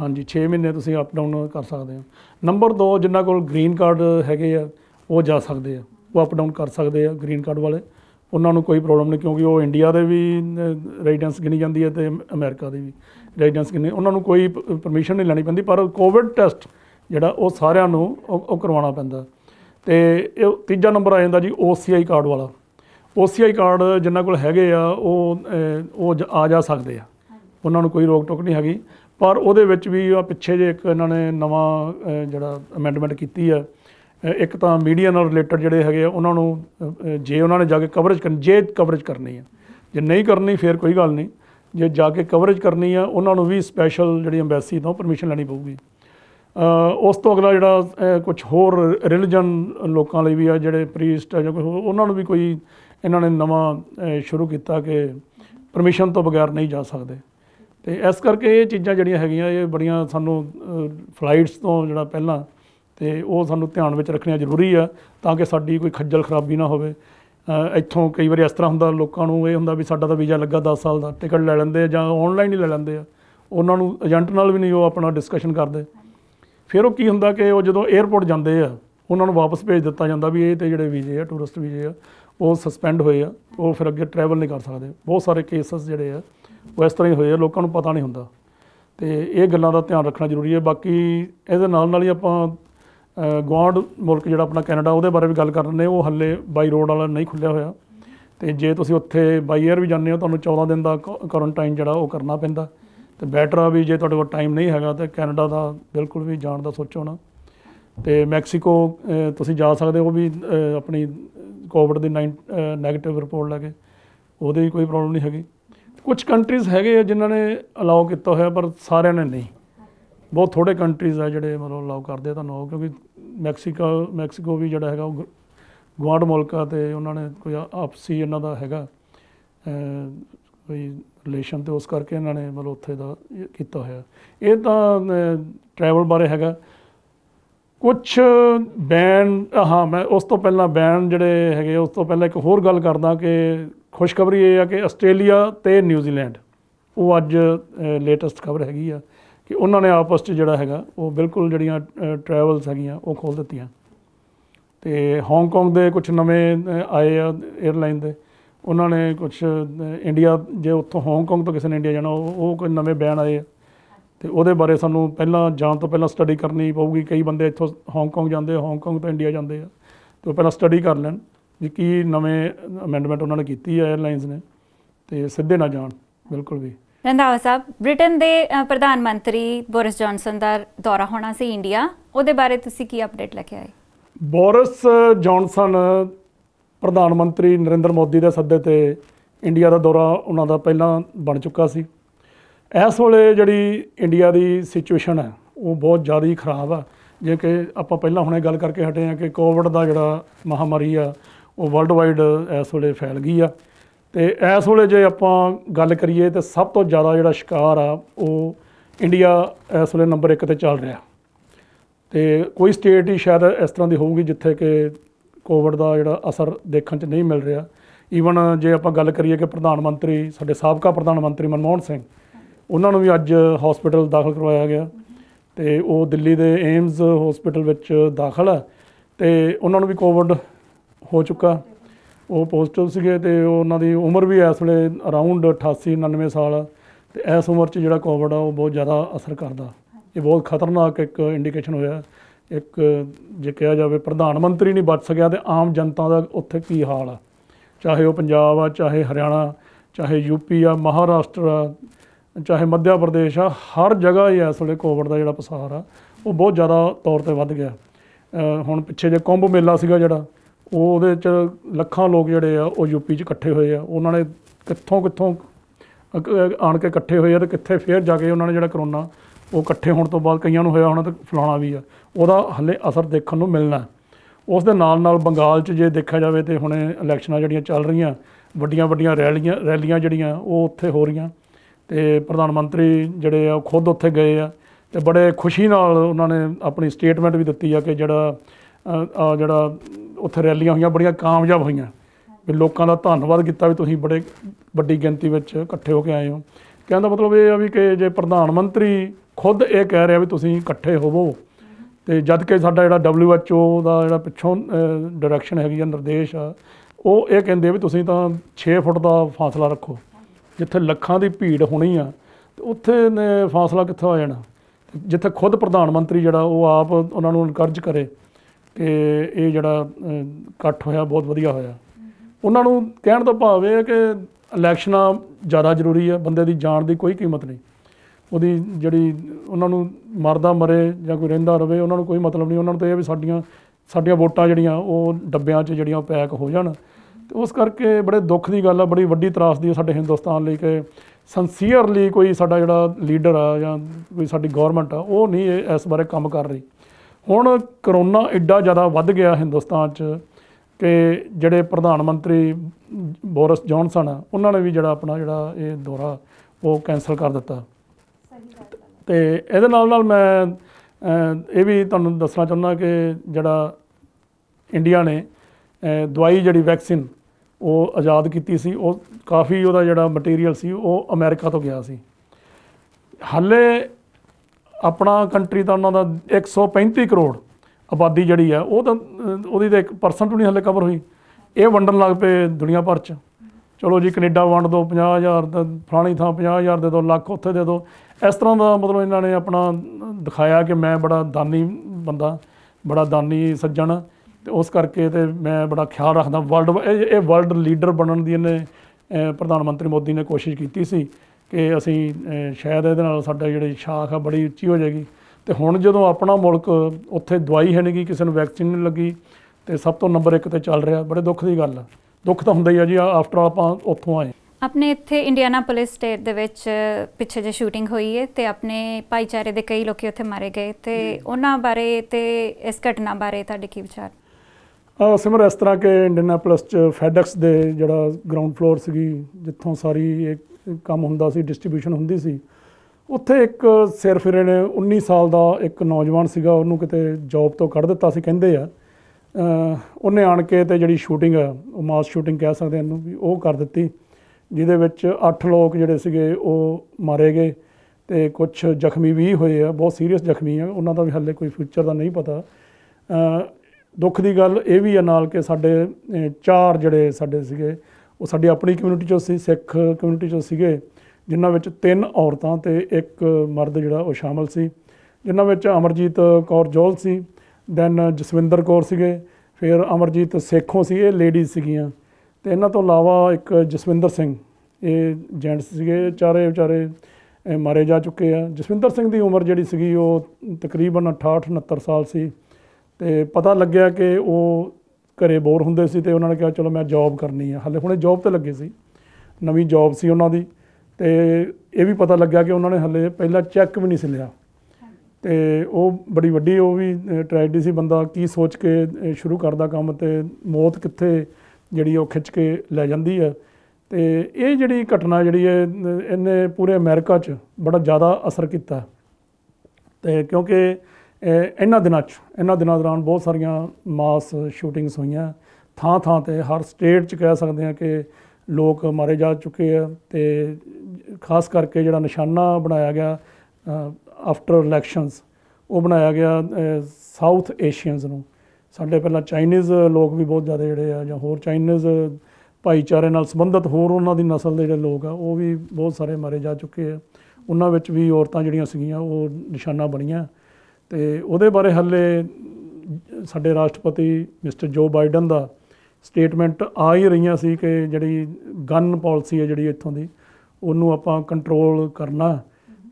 ਹਾਂਜੀ 6 ਮਹੀਨੇ ਤੁਸੀਂ ਅਪ ਡਾਊਨ ਕਰ ਸਕਦੇ ਹੋ ਨੰਬਰ 2 ਜਿਨ੍ਹਾਂ ਕੋਲ ਗ੍ਰੀਨ ਕਾਰਡ ਹੈਗੇ ਆ ਉਹ ਜਾ ਸਕਦੇ ਆ ਉਹ ਅਪ ਡਾਊਨ ਕਰ ਸਕਦੇ ਆ ਗ੍ਰੀਨ ਕਾਰਡ ਵਾਲੇ ਉਹਨਾਂ ਨੂੰ ਕੋਈ ਪ੍ਰੋਬਲਮ ਨਹੀਂ ਕਿਉਂਕਿ ਉਹ ਇੰਡੀਆ ਦੇ ਵੀ ਰੈਜ਼ੀਡੈਂਸ ਗਿਣੀ ਜਾਂਦੀ ਹੈ ਤੇ ਅਮਰੀਕਾ ਦੇ ਵੀ ਰੈਜ਼ੀਡੈਂਸ ਗਿਣੀ ਉਹਨਾਂ ਨੂੰ ਕੋਈ ਪਰਮਿਸ਼ਨ ਨਹੀਂ ਲੈਣੀ ਪੈਂਦੀ ਪਰ ਕੋਵਿਡ ਟੈਸਟ ਜਿਹੜਾ ਉਹ ਸਾਰਿਆਂ ਨੂੰ ਉਹ ਕਰਵਾਉਣਾ ਪੈਂਦਾ ਤੇ ਇਹ ਤੀਜਾ ਨੰਬਰ ਆ ਜਾਂਦਾ ਜੀ OCI ਕਾਰਡ ਵਾਲਾ OCI ਕਾਰਡ ਜਿੰਨਾਂ ਕੋਲ ਹੈਗੇ ਆ ਉਹ ਉਹ ਆ ਜਾ ਸਕਦੇ ਆ ਉਹਨਾਂ ਨੂੰ ਕੋਈ ਰੋਕ ਟੋਕ ਨਹੀਂ ਹੈਗੀ ਪਰ ਉਹਦੇ ਵਿੱਚ ਵੀ ਆ ਪਿੱਛੇ ਜੇ ਇੱਕ ਇਹਨਾਂ ਨੇ ਨਵਾਂ ਜਿਹੜਾ ਅਮੈਂਡਮੈਂਟ ਕੀਤੀ ਆ ਇੱਕ ਤਾਂ ਮੀਡੀਆ ਨਾਲ ਰਿਲੇਟਡ ਜਿਹੜੇ ਹੈਗੇ ਆ ਉਹਨਾਂ ਨੂੰ ਜੇ ਉਹਨਾਂ ਨੇ ਜਾ ਕੇ ਕਵਰੇਜ ਕਰਨ ਜੇ ਕਵਰੇਜ ਕਰਨੀ ਆ ਜੇ ਨਹੀਂ ਕਰਨੀ ਫਿਰ ਕੋਈ ਗੱਲ ਨਹੀਂ ਜੇ ਜਾ ਕੇ ਕਵਰੇਜ ਕਰਨੀ ਆ ਉਹਨਾਂ ਨੂੰ ਵੀ ਸਪੈਸ਼ਲ ਜਿਹੜੀ ਐਮਬੈਸੀ ਤੋਂ ਪਰਮਿਸ਼ਨ ਲੈਣੀ ਪਊਗੀ ਉਸ ਤੋਂ ਅਗਲਾ ਜਿਹੜਾ ਕੁਝ ਹੋਰ ਰਿਲੀਜਨ ਲੋਕਾਂ ਲਈ ਵੀ ਆ ਜਿਹੜੇ ਪ੍ਰੀਸਟ ਆ ਜਾਂ ਕੋਈ ਉਹਨਾਂ ਨੂੰ ਵੀ ਕੋਈ ਇਹਨਾਂ ਨੇ ਨਵਾਂ ਸ਼ੁਰੂ ਕੀਤਾ ਕਿ ਪਰਮਿਸ਼ਨ ਤੋਂ ਬਗੈਰ ਨਹੀਂ ਜਾ ਸਕਦੇ ਤੇ ਇਸ ਕਰਕੇ ਇਹ ਚੀਜ਼ਾਂ ਜਿਹੜੀਆਂ ਹੈਗੀਆਂ ਇਹ ਬੜੀਆਂ ਸਾਨੂੰ ਫਲਾਈਟਸ ਤੋਂ ਜਿਹੜਾ ਪਹਿਲਾਂ ਤੇ ਉਹ ਸਾਨੂੰ ਧਿਆਨ ਵਿੱਚ ਰੱਖਣਾ ਜ਼ਰੂਰੀ ਆ ਤਾਂ ਕਿ ਸਾਡੀ ਕੋਈ ਖੱਜਲ ਖਰਾਬੀ ਨਾ ਹੋਵੇ ਇੱਥੋਂ ਕਈ ਵਾਰੀ ਇਸ ਤਰ੍ਹਾਂ ਹੁੰਦਾ ਲੋਕਾਂ ਨੂੰ ਇਹ ਹੁੰਦਾ ਵੀ ਸਾਡਾ ਤਾਂ ਵੀਜ਼ਾ ਲੱਗਾ 10 ਸਾਲ ਦਾ ਟਿਕਟ ਲੈ ਲੈਂਦੇ ਆ ਜਾਂ ਆਨਲਾਈਨ ਹੀ ਲੈ ਲੈਂਦੇ ਆ ਉਹਨਾਂ ਨੂੰ ਏਜੰਟ ਨਾਲ ਵੀ ਨਹੀਂ ਉਹ ਆਪਣਾ ਡਿਸਕਸ਼ਨ ਕਰਦੇ ਫਿਰ ਉਹ ਕੀ ਹੁੰਦਾ ਕਿ ਉਹ ਜਦੋਂ 에어ਪੋਰਟ ਜਾਂਦੇ ਆ ਉਹਨਾਂ ਨੂੰ ਵਾਪਸ ਭੇਜ ਦਿੱਤਾ ਜਾਂਦਾ ਵੀ ਇਹ ਤੇ ਜਿਹੜੇ ਵੀਜ਼ੇ ਆ ਟੂਰਿਸਟ ਵੀਜ਼ੇ ਆ ਉਹ ਸਸਪੈਂਡ ਹੋਏ ਆ ਉਹ ਫਿਰ ਅੱਗੇ ਟਰੈਵਲ ਨਹੀਂ ਕਰ ਸਕਦੇ ਬਹੁਤ ਸਾਰੇ ਕੇਸਸ ਜਿਹੜੇ ਆ ਉਹ ਇਸ ਤਰ੍ਹਾਂ ਹੀ ਹੋਏ ਆ ਲੋਕਾਂ ਨੂੰ ਪਤਾ ਨਹੀਂ ਹੁੰਦਾ ਤੇ ਇਹ ਗੱਲਾਂ ਦਾ ਧਿਆਨ ਰੱਖਣਾ ਜ਼ਰੂਰੀ ਹੈ ਬਾਕੀ ਇਹਦੇ ਨਾਲ ਨਾਲ ਹੀ ਆਪਾਂ ਗਵਾਂਡ ਮੁਲਕ ਜਿਹੜਾ ਆਪਣਾ ਕੈਨੇਡਾ ਉਹਦੇ ਬਾਰੇ ਵੀ ਗੱਲ ਕਰ ਰਹੇ ਉਹ ਹੱਲੇ ਬਾਈ ਰੋਡ ਵਾਲਾ ਨਹੀਂ ਖੁੱਲਿਆ ਹੋਇਆ ਤੇ ਜੇ ਤੁਸੀਂ ਉੱਥੇ ਬਾਈ ਏਅਰ ਵੀ ਜਾਂਦੇ ਹੋ ਤੁਹਾਨੂੰ 14 ਦਿਨ ਦਾ ਕੁਆਰੰਟਾਈਨ ਜਿਹੜਾ ਉਹ ਕਰਨਾ ਪੈਂਦਾ ਤੇ ਬੈਟਰ ਆ ਵੀ ਜੇ ਤੁਹਾਡੇ ਕੋਲ ਟਾਈਮ ਨਹੀਂ ਹੈਗਾ ਤਾਂ ਕੈਨੇਡਾ ਦਾ ਬਿਲਕੁਲ ਵੀ ਜਾਣ ਦਾ ਸੋਚੋ ਨਾ ਤੇ ਮੈਕਸੀਕੋ ਤੁਸੀਂ ਜਾ ਸਕਦੇ ਹੋ ਵੀ ਆਪਣੀ ਕੋਵਿਡ ਦੀ ਨੈਗੇਟਿਵ ਰਿਪੋਰਟ ਲੈ ਕੇ ਉਹਦੇ ਵੀ ਕੋਈ ਪ੍ਰੋਬਲਮ ਨਹੀਂ ਹੈਗੀ ਕੁਝ ਕੰਟਰੀਜ਼ ਹੈਗੇ ਜਿਨ੍ਹਾਂ ਨੇ ਅਲਾਉ ਕੀਤਾ ਹੋਇਆ ਪਰ ਸਾਰਿਆਂ ਨੇ ਨਹੀਂ ਬਹੁਤ ਥੋੜੇ ਕੰਟਰੀਜ਼ ਆ ਜਿਹੜੇ ਮਤਲਬ ਅਲਾਉ ਕਰਦੇ ਤੁਹਾਨੂੰ ਕਿਉਂਕਿ ਮੈਕਸੀਕੋ ਮੈਕਸੀਕੋ ਵੀ ਜਿਹੜਾ ਹੈਗਾ ਉਹ ਗਵਾਂਡ ਮੁਲਕਾ ਤੇ ਉਹਨਾਂ ਨੇ ਕੋਈ ਆਪਸੀ ਇਹਨਾਂ ਦਾ ਹੈਗਾ ਕੋਈ ਰਿਲੇਸ਼ਨ ਤੇ ਉਸ ਕਰਕੇ ਇਹਨਾਂ ਨੇ ਮਤਲਬ ਉੱਥੇ ਦਾ ਕੀਤਾ ਹੋਇਆ ਇਹ ਤਾਂ ਟਰੈਵਲ ਬਾਰੇ ਹੈਗਾ ਕੁਝ ਬੈਨ ਹਾਂ ਮੈਂ ਉਸ ਤੋਂ ਪਹਿਲਾਂ ਬੈਨ ਜਿਹੜੇ ਹੈਗੇ ਉਸ ਤੋਂ ਪਹਿਲਾਂ ਇੱਕ ਹੋਰ ਗੱਲ ਕਰਦਾ ਕਿ ਖੁਸ਼ਖਬਰੀ ਇਹ ਆ ਕਿ ਆਸਟ੍ਰੇਲੀਆ ਤੇ ਨਿਊਜ਼ੀਲੈਂਡ ਉਹ ਅੱਜ ਲੇਟੈਸਟ ਖਬਰ ਹੈਗੀ ਆ ਕਿ ਉਹਨਾਂ ਨੇ ਆਪਸ ਵਿੱਚ ਜਿਹੜਾ ਹੈਗਾ ਉਹ ਬਿਲਕੁਲ ਜਿਹੜੀਆਂ ਟਰੈਵਲਸ ਹੈਗੀਆਂ ਉਹ ਖੋਲ ਦਿੱਤੀਆਂ ਤੇ ਹਾਂਗਕਾਂਗ ਦੇ ਕੁਝ ਨਵੇਂ ਆਏ ਆ 에ਅਰਲਾਈਨ ਦੇ ਉਹਨਾਂ ਨੇ ਕੁਝ ਇੰਡੀਆ ਜੇ ਉੱਥੋਂ ਹਾਂਗਕਾਂਗ ਤੋਂ ਕਿਸੇ ਨੇ ਇੰਡੀਆ ਜਾਣਾ ਉਹ ਕੋਈ ਨਵੇਂ ਬੈਨ ਆਏ ਆ ਤੇ ਉਹਦੇ ਬਾਰੇ ਸਾਨੂੰ ਪਹਿਲਾਂ ਜਾਣ ਤੋਂ ਪਹਿਲਾਂ ਸਟੱਡੀ ਕਰਨੀ ਪਊਗੀ ਕਈ ਬੰਦੇ ਇੱਥੋਂ ਹਾਂਗਕਾਂਗ ਜਾਂਦੇ ਹਾਂਗਕਾਂਗ ਤੋਂ ਇੰਡੀਆ ਜਾਂਦੇ ਆ ਤੇ ਪਹਿਲਾਂ ਸਟੱਡੀ ਕਰ ਲੈਣ ਕਿ ਕੀ ਨਵੇਂ ਅਮੈਂਡਮੈਂਟ ਉਹਨਾਂ ਨੇ ਕੀਤੀ ਆ 에ਅਰਲਾਈਨਸ ਨੇ ਤੇ ਸਿੱਧੇ ਨਾ ਜਾਣ ਬਿਲਕੁਲ ਵੀ ਰੰਧਾਵਾ ਸਾਹਿਬ ਬ੍ਰਿਟਨ ਦੇ ਪ੍ਰਧਾਨ ਮੰਤਰੀ ਬੋਰਿਸ ਜੌਨਸਨ ਦਾ ਦੌਰਾ ਹੋਣਾ ਸੀ ਇੰਡੀਆ ਉਹਦੇ ਬਾਰੇ ਤੁਸੀਂ ਕੀ ਅਪਡੇਟ ਲੈ ਕੇ ਆਏ ਬੋਰਿਸ ਜੌਨਸਨ ਪ੍ਰਧਾਨ ਮੰਤਰੀ ਨਰਿੰਦਰ ਮੋਦੀ ਦੇ ਸੱਦੇ ਤੇ ਇੰਡੀਆ ਦਾ ਦੌਰਾ ਉਹਨਾਂ ਦਾ ਪਹਿਲਾਂ ਬਣ ਚੁੱਕਾ ਸੀ ਇਸ ਵੇਲੇ ਜਿਹੜੀ ਇੰਡੀਆ ਦੀ ਸਿਚੁਏਸ਼ਨ ਹੈ ਉਹ ਬਹੁਤ ਜ਼ਿਆਦਾ ਹੀ ਖਰਾਬ ਆ ਜੇ ਕਿ ਆਪਾਂ ਪਹਿਲਾਂ ਹੁਣੇ ਗੱਲ ਕਰਕੇ ਹਟੇ ਆ ਕਿ ਕੋਵਿਡ ਦਾ ਜਿਹੜਾ ਮਹਾਮਾਰੀ ਆ ਉਹ ਵਰਲਡ ਵਾਈਡ ਇਸ ਵੇਲੇ ਫੈਲ ਗਈ ਆ ਤੇ ਇਸ ਵੇਲੇ ਜੇ ਆਪਾਂ ਗੱਲ ਕਰੀਏ ਤੇ ਸਭ ਤੋਂ ਜ਼ਿਆਦਾ ਜਿਹੜਾ ਸ਼ਿਕਾਰ ਆ ਉਹ ਇੰਡੀਆ ਇਸ ਵੇਲੇ ਨੰਬਰ 1 ਤੇ ਚੱਲ ਰਿਹਾ ਤੇ ਕੋਈ ਸਟੇਟ ਹੀ ਸ਼ਾਇਦ ਇਸ ਤਰ੍ਹਾਂ ਦੀ ਹੋਊਗੀ ਜਿੱਥੇ ਕਿ ਕੋਵਿਡ ਦਾ ਜਿਹੜਾ ਅਸਰ ਦੇਖਣ 'ਚ ਨਹੀਂ ਮਿਲ ਰਿਹਾ ਈਵਨ ਜੇ ਆਪਾਂ ਗੱਲ ਕਰੀਏ ਕਿ ਪ੍ਰਧਾਨ ਮੰਤਰੀ ਸਾਡੇ ਸਾਬਕਾ ਪ੍ਰਧਾਨ ਮੰਤਰੀ ਮਨਮੋਹਨ ਸਿੰਘ ਉਹਨਾਂ ਨੂੰ ਵੀ ਅੱਜ ਹਸਪੀਟਲ ਦਾਖਲ ਕਰਵਾਇਆ ਗਿਆ ਤੇ ਉਹ ਦਿੱਲੀ ਦੇ ਏਮਜ਼ ਹਸਪੀਟਲ ਵਿੱਚ ਦਾਖਲ ਆ ਤੇ ਉਹਨਾਂ ਨੂੰ ਵੀ ਕੋਵਿਡ ਹੋ ਚੁੱਕਾ ਉਹ ਪੋਜ਼ਿਟਿਵ ਸੀਗੇ ਤੇ ਉਹਨਾਂ ਦੀ ਉਮਰ ਵੀ ਇਸ ਵੇਲੇ ਅਰਾਊਂਡ 88 99 ਸਾਲ ਤੇ ਇਸ ਉਮਰ 'ਚ ਜਿਹੜਾ ਕੋਵਿਡ ਆ ਉਹ ਬਹੁਤ ਜ਼ਿਆਦਾ ਅਸਰ ਕਰਦਾ ਇਹ ਬਹੁਤ ਖਤਰਨਾਕ ਇੱਕ ਇੰਡੀਕੇਸ਼ਨ ਹੋਇਆ ਇੱਕ ਜੇ ਕਿਹਾ ਜਾਵੇ ਪ੍ਰਧਾਨ ਮੰਤਰੀ ਨਹੀਂ ਬਚ ਸਕਿਆ ਤੇ ਆਮ ਜਨਤਾ ਦਾ ਉੱਥੇ ਕੀ ਹਾਲ ਆ ਚਾਹੇ ਉਹ ਪੰਜਾਬ ਆ ਚਾਹੇ ਹਰਿਆਣਾ ਚਾਹੇ ਯੂਪੀ ਆ ਮਹਾਰਾਸ਼ਟਰ ਆ ਚਾਹੇ ਮੱਧਿਆ ਪ੍ਰਦੇਸ਼ ਆ ਹਰ ਜਗ੍ਹਾ ਹੀ ਇਸ ਵੇਲੇ ਕੋਵਿਡ ਦਾ ਜਿਹੜਾ ਪਸਾਰ ਆ ਉਹ ਬਹੁਤ ਜ਼ਿਆਦਾ ਤੌਰ ਤੇ ਵੱਧ ਗਿਆ ਹੁਣ ਪਿੱਛੇ ਜੇ ਕੁੰਭ ਮੇਲਾ ਸੀਗਾ ਜਿਹੜਾ ਉਹਦੇ ਚ ਲੱਖਾਂ ਲੋਕ ਜਿਹੜੇ ਆ ਉਹ ਯੂਪੀ ਚ ਇਕੱਠੇ ਹੋਏ ਆ ਉਹਨਾਂ ਨੇ ਕਿੱਥੋਂ ਕਿੱਥੋਂ ਆਣ ਕੇ ਇਕੱਠੇ ਹੋਏ ਆ ਤੇ ਕਿੱਥੇ ਫੇਰ ਜਾ ਕੇ ਉਹਨਾਂ ਨੇ ਜਿਹੜਾ ਕਰੋਨਾ ਉਹ ਇਕੱਠੇ ਹੋਣ ਤੋਂ ਬਾਅਦ ਕਈਆਂ ਨੂੰ ਹੋਇਆ ਹੋਣਾ ਤੇ ਫਲਾਣਾ ਵੀ ਆ ਉਹਦਾ ਹੱਲੇ ਅਸਰ ਦੇਖਣ ਨੂੰ ਮਿਲਣਾ ਉਸ ਦੇ ਨਾਲ ਨਾਲ ਬੰਗਾਲ 'ਚ ਜੇ ਦੇਖਿਆ ਜਾਵੇ ਤੇ ਹੁਣੇ ਇਲੈਕਸ਼ਨਾਂ ਜਿਹੜੀਆਂ ਚੱਲ ਰਹੀਆਂ ਵੱਡੀਆਂ ਵੱਡੀਆਂ ਰੈਲੀਆਂ ਰੈਲੀਆਂ ਜਿਹੜੀਆਂ ਉਹ ਉੱਥੇ ਹੋ ਰਹੀਆਂ ਤੇ ਪ੍ਰਧਾਨ ਮੰਤਰੀ ਜਿਹੜੇ ਆ ਉਹ ਖੁਦ ਉੱਥੇ ਗਏ ਆ ਤੇ ਬੜੇ ਖੁਸ਼ੀ ਨਾਲ ਉਹਨਾਂ ਨੇ ਆਪਣੀ ਸਟੇਟਮੈਂਟ ਵੀ ਦਿੱਤੀ ਆ ਕਿ ਜਿਹੜਾ ਜਿਹੜਾ ਉੱਥੇ ਰੈਲੀਆਂ ਹੋਈਆਂ ਬੜੀਆਂ ਕਾਮਯਾਬ ਹੋਈਆਂ ਵੀ ਲੋਕਾਂ ਦਾ ਧੰਨਵਾਦ ਕੀਤਾ ਵੀ ਤੁਸੀਂ ਬੜੇ ਵੱਡੀ ਗਿਣਤੀ ਵਿੱਚ ਇਕੱਠੇ ਹੋ ਕੇ ਆਏ ਹੋ ਕਹਿੰਦਾ ਮਤਲਬ ਇਹ ਆ ਵੀ ਕਿ ਜੇ ਪ੍ਰਧਾਨ ਮੰਤਰੀ ਖੁਦ ਇਹ ਕਹਿ ਰਿਹਾ ਵੀ ਤੁਸੀਂ ਇਕੱਠੇ ਹੋਵੋ ਤੇ ਜਦ ਕਿ ਸਾਡਾ ਜਿਹੜਾ WHO ਦਾ ਜਿਹੜਾ ਪਿੱਛੋਂ ਡਾਇਰੈਕਸ਼ਨ ਹੈਗੀ ਆ ਨਿਰਦੇਸ਼ ਆ ਉਹ ਇਹ ਕਹਿੰਦੇ ਵੀ ਤੁਸੀਂ ਤਾਂ 6 ਫੁੱਟ ਦਾ ਫਾਸਲਾ ਰੱਖੋ ਜਿੱਥੇ ਲੱਖਾਂ ਦੀ ਭੀੜ ਹੋਣੀ ਆ ਤੇ ਉੱਥੇ ਫਾਸਲਾ ਕਿੱਥੋਂ ਆ ਜਾਣਾ ਜਿੱਥੇ ਖੁਦ ਪ੍ਰਧਾਨ ਮੰਤਰੀ ਜਿਹੜਾ ਉਹ ਆਪ ਉਹਨਾਂ ਨੂੰ ਇਨਕਰਜ ਕਰੇ ਕਿ ਇਹ ਜਿਹੜਾ ਇਕੱਠ ਹੋਇਆ ਬਹੁਤ ਵਧੀਆ ਹੋਇਆ ਉਹਨਾਂ ਨੂੰ ਕਹਿਣ ਤੋਂ ਭਾਵ ਇਹ ਕਿ ਇਲੈਕਸ਼ਨਾਂ ਜ਼ਿਆਦਾ ਜ਼ਰੂਰੀ ਆ ਬੰਦੇ ਦੀ ਜਾਨ ਦੀ ਕੋਈ ਕੀਮਤ ਨਹੀਂ ਉਹਦੀ ਜਿਹੜੀ ਉਹਨਾਂ ਨੂੰ ਮਰਦਾ ਮਰੇ ਜਾਂ ਕੋਈ ਰਹਿੰਦਾ ਰਵੇ ਉਹਨਾਂ ਨੂੰ ਕੋਈ ਮਤਲਬ ਨਹੀਂ ਉਹਨਾਂ ਨੂੰ ਤਾਂ ਇਹ ਵੀ ਸਾਡੀਆਂ ਸਾਡੀਆਂ ਵੋਟਾਂ ਜਿਹੜੀਆਂ ਉਹ ਡੱਬਿਆਂ 'ਚ ਜਿਹੜੀਆਂ ਪੈਕ ਹੋ ਜਾਣ ਤੇ ਉਸ ਕਰਕੇ ਬੜੇ ਦੁੱਖ ਦੀ ਗੱਲ ਆ ਬੜੀ ਵੱਡੀ ਦੀ ਆ ਸਾਡੇ ਹਿੰਦੁਸਤਾਨ ਲਈ ਕਿ ਸੰਸੀਅਰਲੀ ਕੋਈ ਸਾਡਾ ਜਿਹੜਾ ਲੀਡਰ ਆ ਜਾਂ ਕੋਈ ਸਾਡੀ ਗਵਰਨਮੈਂਟ ਆ ਉਹ ਨਹੀਂ ਇਸ ਬਾਰੇ ਕੰਮ ਕਰ ਰਹੀ ਹੁਣ ਕਰੋਨਾ ਐਡਾ ਜ਼ਿਆਦਾ ਵੱਧ ਗਿਆ ਹਿੰਦੁਸਤਾਨ 'ਚ ਕਿ ਜਿਹੜੇ ਪ੍ਰਧਾਨ ਮੰਤਰੀ ਬੋਰਸ ਜੌਨਸਨ ਉਹਨਾਂ ਨੇ ਵੀ ਜਿਹੜਾ ਆਪਣਾ ਜਿਹੜਾ ਇਹ ਦੌਰਾ ਉਹ ਕੈਨਸਲ ਕਰ ਦਿੱਤਾ ਤੇ ਇਹਦੇ ਨਾਲ ਨਾਲ ਮੈਂ ਇਹ ਵੀ ਤੁਹਾਨੂੰ ਦੱਸਣਾ ਚਾਹੁੰਦਾ ਕਿ ਜਿਹੜਾ ਇੰਡੀਆ ਨੇ ਦਵਾਈ ਜਿਹੜੀ ਵੈਕਸੀਨ ਉਹ ਆਜ਼ਾਦ ਕੀਤੀ ਸੀ ਉਹ ਕਾਫੀ ਉਹਦਾ ਜਿਹੜਾ ਮਟੀਰੀਅਲ ਸੀ ਉਹ ਅਮਰੀਕਾ ਤੋਂ ਗਿਆ ਸੀ ਹਾਲੇ ਆਪਣਾ ਕੰਟਰੀ ਦਾ ਉਹਨਾਂ ਦਾ 135 ਕਰੋੜ ਆਬਾਦੀ ਜਿਹੜੀ ਹੈ ਉਹ ਤਾਂ ਉਹਦੀ ਤਾਂ 1% ਵੀ ਨਹੀਂ ਹਲੇ ਕਵਰ ਹੋਈ ਇਹ ਵੰਡਣ ਲੱਗ ਪਏ ਦੁਨੀਆ ਭਰ 'ਚ ਚਲੋ ਜੀ ਕੈਨੇਡਾ ਵੰਡ ਦੋ 50000 ਦਾ ਫਲਾਣੀ ਥਾਂ 50000 ਦੇ ਦੋ ਲੱਖ ਉੱਥੇ ਦੇ ਦੋ ਇਸ ਤਰ੍ਹਾਂ ਦਾ ਮਤਲਬ ਇਹਨਾਂ ਨੇ ਆਪਣਾ ਦਿਖਾਇਆ ਕਿ ਮੈਂ ਬੜਾ ਦਾਨੀ ਬੰਦਾ ਬੜਾ ਦਾਨੀ ਸੱਜਣ ਤੇ ਉਸ ਕਰਕੇ ਤੇ ਮੈਂ ਬੜਾ ਖਿਆਲ ਰੱਖਦਾ ਵਰਲਡ ਇਹ ਵਰਲਡ ਲੀਡਰ ਬਣਨ ਦੀ ਇਹਨੇ ਪ੍ਰਧਾਨ ਮੰਤਰੀ ਮੋਦੀ ਨੇ ਕੋਸ਼ਿਸ਼ ਕੀਤੀ ਸੀ ਕਿ ਅਸੀਂ ਸ਼ਾਇਦ ਇਹਦੇ ਨਾਲ ਸਾਡਾ ਜਿਹੜੀ ਸ਼ਾਖ ਆ ਬੜੀ ਉੱਚੀ ਹੋ ਜਾਏਗੀ ਤੇ ਹੁਣ ਜਦੋਂ ਆਪਣਾ ਮੁਲਕ ਉੱਥੇ ਦਵਾਈ ਹੈ ਨਹੀਂ ਕਿ ਕਿਸੇ ਨੂੰ ਵੈਕਸੀਨ ਨਹੀਂ ਲੱਗੀ ਤੇ ਸਭ ਤੋਂ ਨੰਬਰ 1 ਤੇ ਚੱਲ ਰਿਹਾ ਬੜੇ ਦੁੱਖ ਦੀ ਗੱਲ ਆ ਦੁੱਖ ਤਾਂ ਹੁੰਦਾ ਹੀ ਆ ਜੀ ਆਫਟਰ ਆਲ ਆਪਾਂ ਉੱਥੋਂ ਆਏ ਆਪਣੇ ਇੱਥੇ ਇੰਡੀਆਨਾ ਪੁਲਿਸ ਸਟੇਟ ਦੇ ਵਿੱਚ ਪਿੱਛੇ ਜੇ ਸ਼ੂਟਿੰਗ ਹੋਈ ਹੈ ਤੇ ਆਪਣੇ ਭਾਈਚਾਰੇ ਦੇ ਕਈ ਲੋਕੀ ਉੱਥੇ ਮਾਰੇ ਗਏ ਤੇ ਉਹਨਾਂ ਬਾਰੇ ਤੇ ਇਸ ਘਟਨਾ ਬਾਰੇ ਤੁਹਾਡੇ ਕੀ ਵਿਚਾਰ ਸਿਮਰ ਇਸ ਤਰ੍ਹਾਂ ਕਿ ਇੰਡੀਆਨਾ ਪੁਲਿਸ ਚ ਫੈਡਕਸ ਦੇ ਜਿਹੜਾ ਗਰਾਊਂਡ ਫਲੋਰ ਸੀਗੀ ਜਿੱਥੋਂ ਸਾਰੀ ਇਹ ਕੰਮ ਹੁੰਦਾ ਸੀ ਡਿਸਟ੍ਰੀਬਿਊਸ਼ਨ ਹੁੰਦੀ ਸੀ ਉੱਥੇ ਇੱਕ ਸਿਰ ਫਿਰੇ ਨੇ 19 ਸਾਲ ਦਾ ਇੱਕ ਨੌਜਵਾਨ ਸੀਗਾ ਉਹਨੂੰ ਕਿਤੇ ਜੌਬ ਤੋਂ ਕੱਢ ਦਿੱਤਾ ਸੀ ਕਹਿੰਦੇ ਆ ਉਹਨੇ ਆਣ ਕੇ ਤੇ ਜਿਹੜੀ ਸ਼ੂਟਿੰਗ ਆ ਉਹ ਮਾਸ ਸ਼ੂਟਿੰਗ ਕਹਿ ਸਕਦੇ ਇਹਨੂੰ ਵੀ ਉਹ ਕਰ ਦਿੱਤੀ ਜਿਹਦੇ ਵਿੱਚ 8 ਲੋਕ ਜਿਹੜੇ ਸੀਗੇ ਉਹ ਮਾਰੇ ਗਏ ਤੇ ਕੁਝ ਜ਼ਖਮੀ ਵੀ ਹੋਏ ਆ ਬਹੁਤ ਸੀਰੀਅਸ ਜ਼ਖਮੀ ਆ ਉਹਨਾਂ ਦਾ ਵੀ ਹੱਲੇ ਕੋਈ ਫਿਊਚਰ ਦਾ ਨਹੀਂ ਪਤਾ ਦੁੱਖ ਦੀ ਗੱਲ ਇਹ ਵੀ ਆ ਨਾਲ ਕਿ ਸਾਡੇ ਚਾਰ ਜਿਹੜੇ ਸਾਡੇ ਸੀਗੇ ਉਹ ਸਾਡੀ ਆਪਣੀ ਕਮਿਊਨਿਟੀ ਚੋਂ ਸੀ ਸਿੱਖ ਕਮਿਊਨਿਟੀ ਚੋਂ ਸੀਗੇ ਜਿਨ੍ਹਾਂ ਵਿੱਚ ਤਿੰਨ ਔਰਤਾਂ ਤੇ ਇੱਕ ਮਰਦ ਜਿਹੜਾ ਉਹ ਸ਼ਾਮਲ ਸੀ ਜਿਨ੍ਹਾਂ ਵਿੱਚ ਅਮਰਜੀਤ ਕੌਰ ਜੋਲ ਸੀ ਦੈਨ ਜਸਵਿੰਦਰ ਕੌਰ ਸੀਗੇ ਫਿਰ ਅਮਰਜੀਤ ਸੇਖੋਂ ਸੀ ਇਹ ਲੇਡੀਜ਼ ਸੀਗੀਆਂ ਤੇ ਇਹਨਾਂ ਤੋਂ ਇਲਾਵਾ ਇੱਕ ਜਸਵਿੰਦਰ ਸਿੰਘ ਇਹ ਜੈਂਟਸ ਸੀਗੇ ਚਾਰੇ ਵਿਚਾਰੇ ਮਾਰੇ ਜਾ ਚੁੱਕੇ ਆ ਜਸਵਿੰਦਰ ਸਿੰਘ ਦੀ ਉਮਰ ਜਿਹੜੀ ਸੀਗੀ ਉਹ ਤਕਰੀਬਨ 68 69 ਸਾਲ ਸੀ ਤੇ ਪਤਾ ਲੱਗਿਆ ਕਿ ਉਹ ਘਰੇ ਬੋਰ ਹੁੰਦੇ ਸੀ ਤੇ ਉਹਨਾਂ ਨੇ ਕਿਹਾ ਚਲੋ ਮੈਂ ਜੌਬ ਕਰਨੀ ਆ ਹਲੇ ਹੁਣੇ ਜੌਬ ਤੇ ਲੱਗੇ ਸੀ ਨਵੀਂ ਜੌਬ ਸੀ ਉਹਨਾਂ ਦੀ ਤੇ ਇਹ ਵੀ ਪਤਾ ਲੱਗਿਆ ਕਿ ਉਹਨਾਂ ਨੇ ਹਲੇ ਪਹਿਲਾ ਚੈੱਕ ਵੀ ਨਹੀਂ ਸੀ ਲਿਆ ਤੇ ਉਹ ਬੜੀ ਵੱਡੀ ਉਹ ਵੀ ਟ੍ਰੈਜਡੀ ਸੀ ਬੰਦਾ ਕੀ ਸੋਚ ਕੇ ਸ਼ੁਰੂ ਕਰਦਾ ਕੰਮ ਤੇ ਮੌਤ ਕਿੱਥੇ ਜਿਹੜੀ ਉਹ ਖਿੱਚ ਕੇ ਲੈ ਜਾਂਦੀ ਹੈ ਤੇ ਇਹ ਜਿਹੜੀ ਘਟਨਾ ਜਿਹੜੀ ਹੈ ਇਹਨੇ ਪੂਰੇ ਅਮਰੀਕਾ 'ਚ ਬੜਾ ਜ਼ਿਆਦਾ ਅਸਰ ਕੀਤਾ ਤੇ ਕਿਉਂਕਿ ਇਹਨਾਂ ਦਿਨਾਂ 'ਚ ਇਹਨਾਂ ਦਿਨਾਂ ਦੌਰਾਨ ਬਹੁਤ ਸਾਰੀਆਂ ਮਾਸ ਸ਼ੂਟਿੰਗਸ ਹੋਈਆਂ ਥਾਂ ਥਾਂ ਤੇ ਹਰ ਸਟੇਟ 'ਚ ਕਹਿ ਸਕਦੇ ਆ ਕਿ ਲੋਕ ਮਾਰੇ ਜਾ ਚੁੱਕੇ ਆ ਤੇ ਖਾਸ ਕਰਕੇ ਜਿਹੜਾ ਨਿਸ਼ਾਨਾ ਬਣਾਇਆ ਗਿਆ ਆਫਟਰ ਇਲੈਕਸ਼ਨਸ ਉਹ ਬਣਾਇਆ ਗਿਆ ਸਾਊਥ ਏਸ਼ੀਅਨਸ ਨੂੰ ਸਾਡੇ ਪਹਿਲਾਂ ਚਾਈਨੀਜ਼ ਲੋਕ ਵੀ ਬਹੁਤ ਜ਼ਿਆਦਾ ਜਿਹੜੇ ਆ ਜਾਂ ਹੋਰ ਚਾਈਨੀਜ਼ ਭਾਈਚਾਰੇ ਨਾਲ ਸੰਬੰਧਿਤ ਹੋਰ ਉਹਨਾਂ ਦੀ ਨਸਲ ਦੇ ਜਿਹੜੇ ਲੋਕ ਆ ਉਹ ਵੀ ਬਹੁਤ ਸਾਰੇ ਮਾਰੇ ਜਾ ਚੁੱਕੇ ਆ ਉਹਨਾਂ ਵਿੱਚ ਵੀ ਔਰਤਾਂ ਜਿਹੜੀਆਂ ਸੀਗੀਆਂ ਉਹ ਨਿਸ਼ਾਨਾ ਬਣੀਆਂ ਤੇ ਉਹਦੇ ਬਾਰੇ ਹੱਲੇ ਸਾਡੇ ਰਾਸ਼ਟਰਪਤੀ ਮਿਸਟਰ ਜੋ ਬਾਈਡਨ ਦਾ ਸਟੇਟਮੈਂਟ ਆ ਹੀ ਰਹੀਆਂ ਸੀ ਕਿ ਜਿਹੜੀ ਗਨ ਪਾਲਿਸੀ ਹੈ ਜਿਹੜੀ ਇੱਥੋਂ ਦੀ ਉਹਨੂੰ ਆਪਾਂ ਕੰਟਰੋਲ ਕਰਨਾ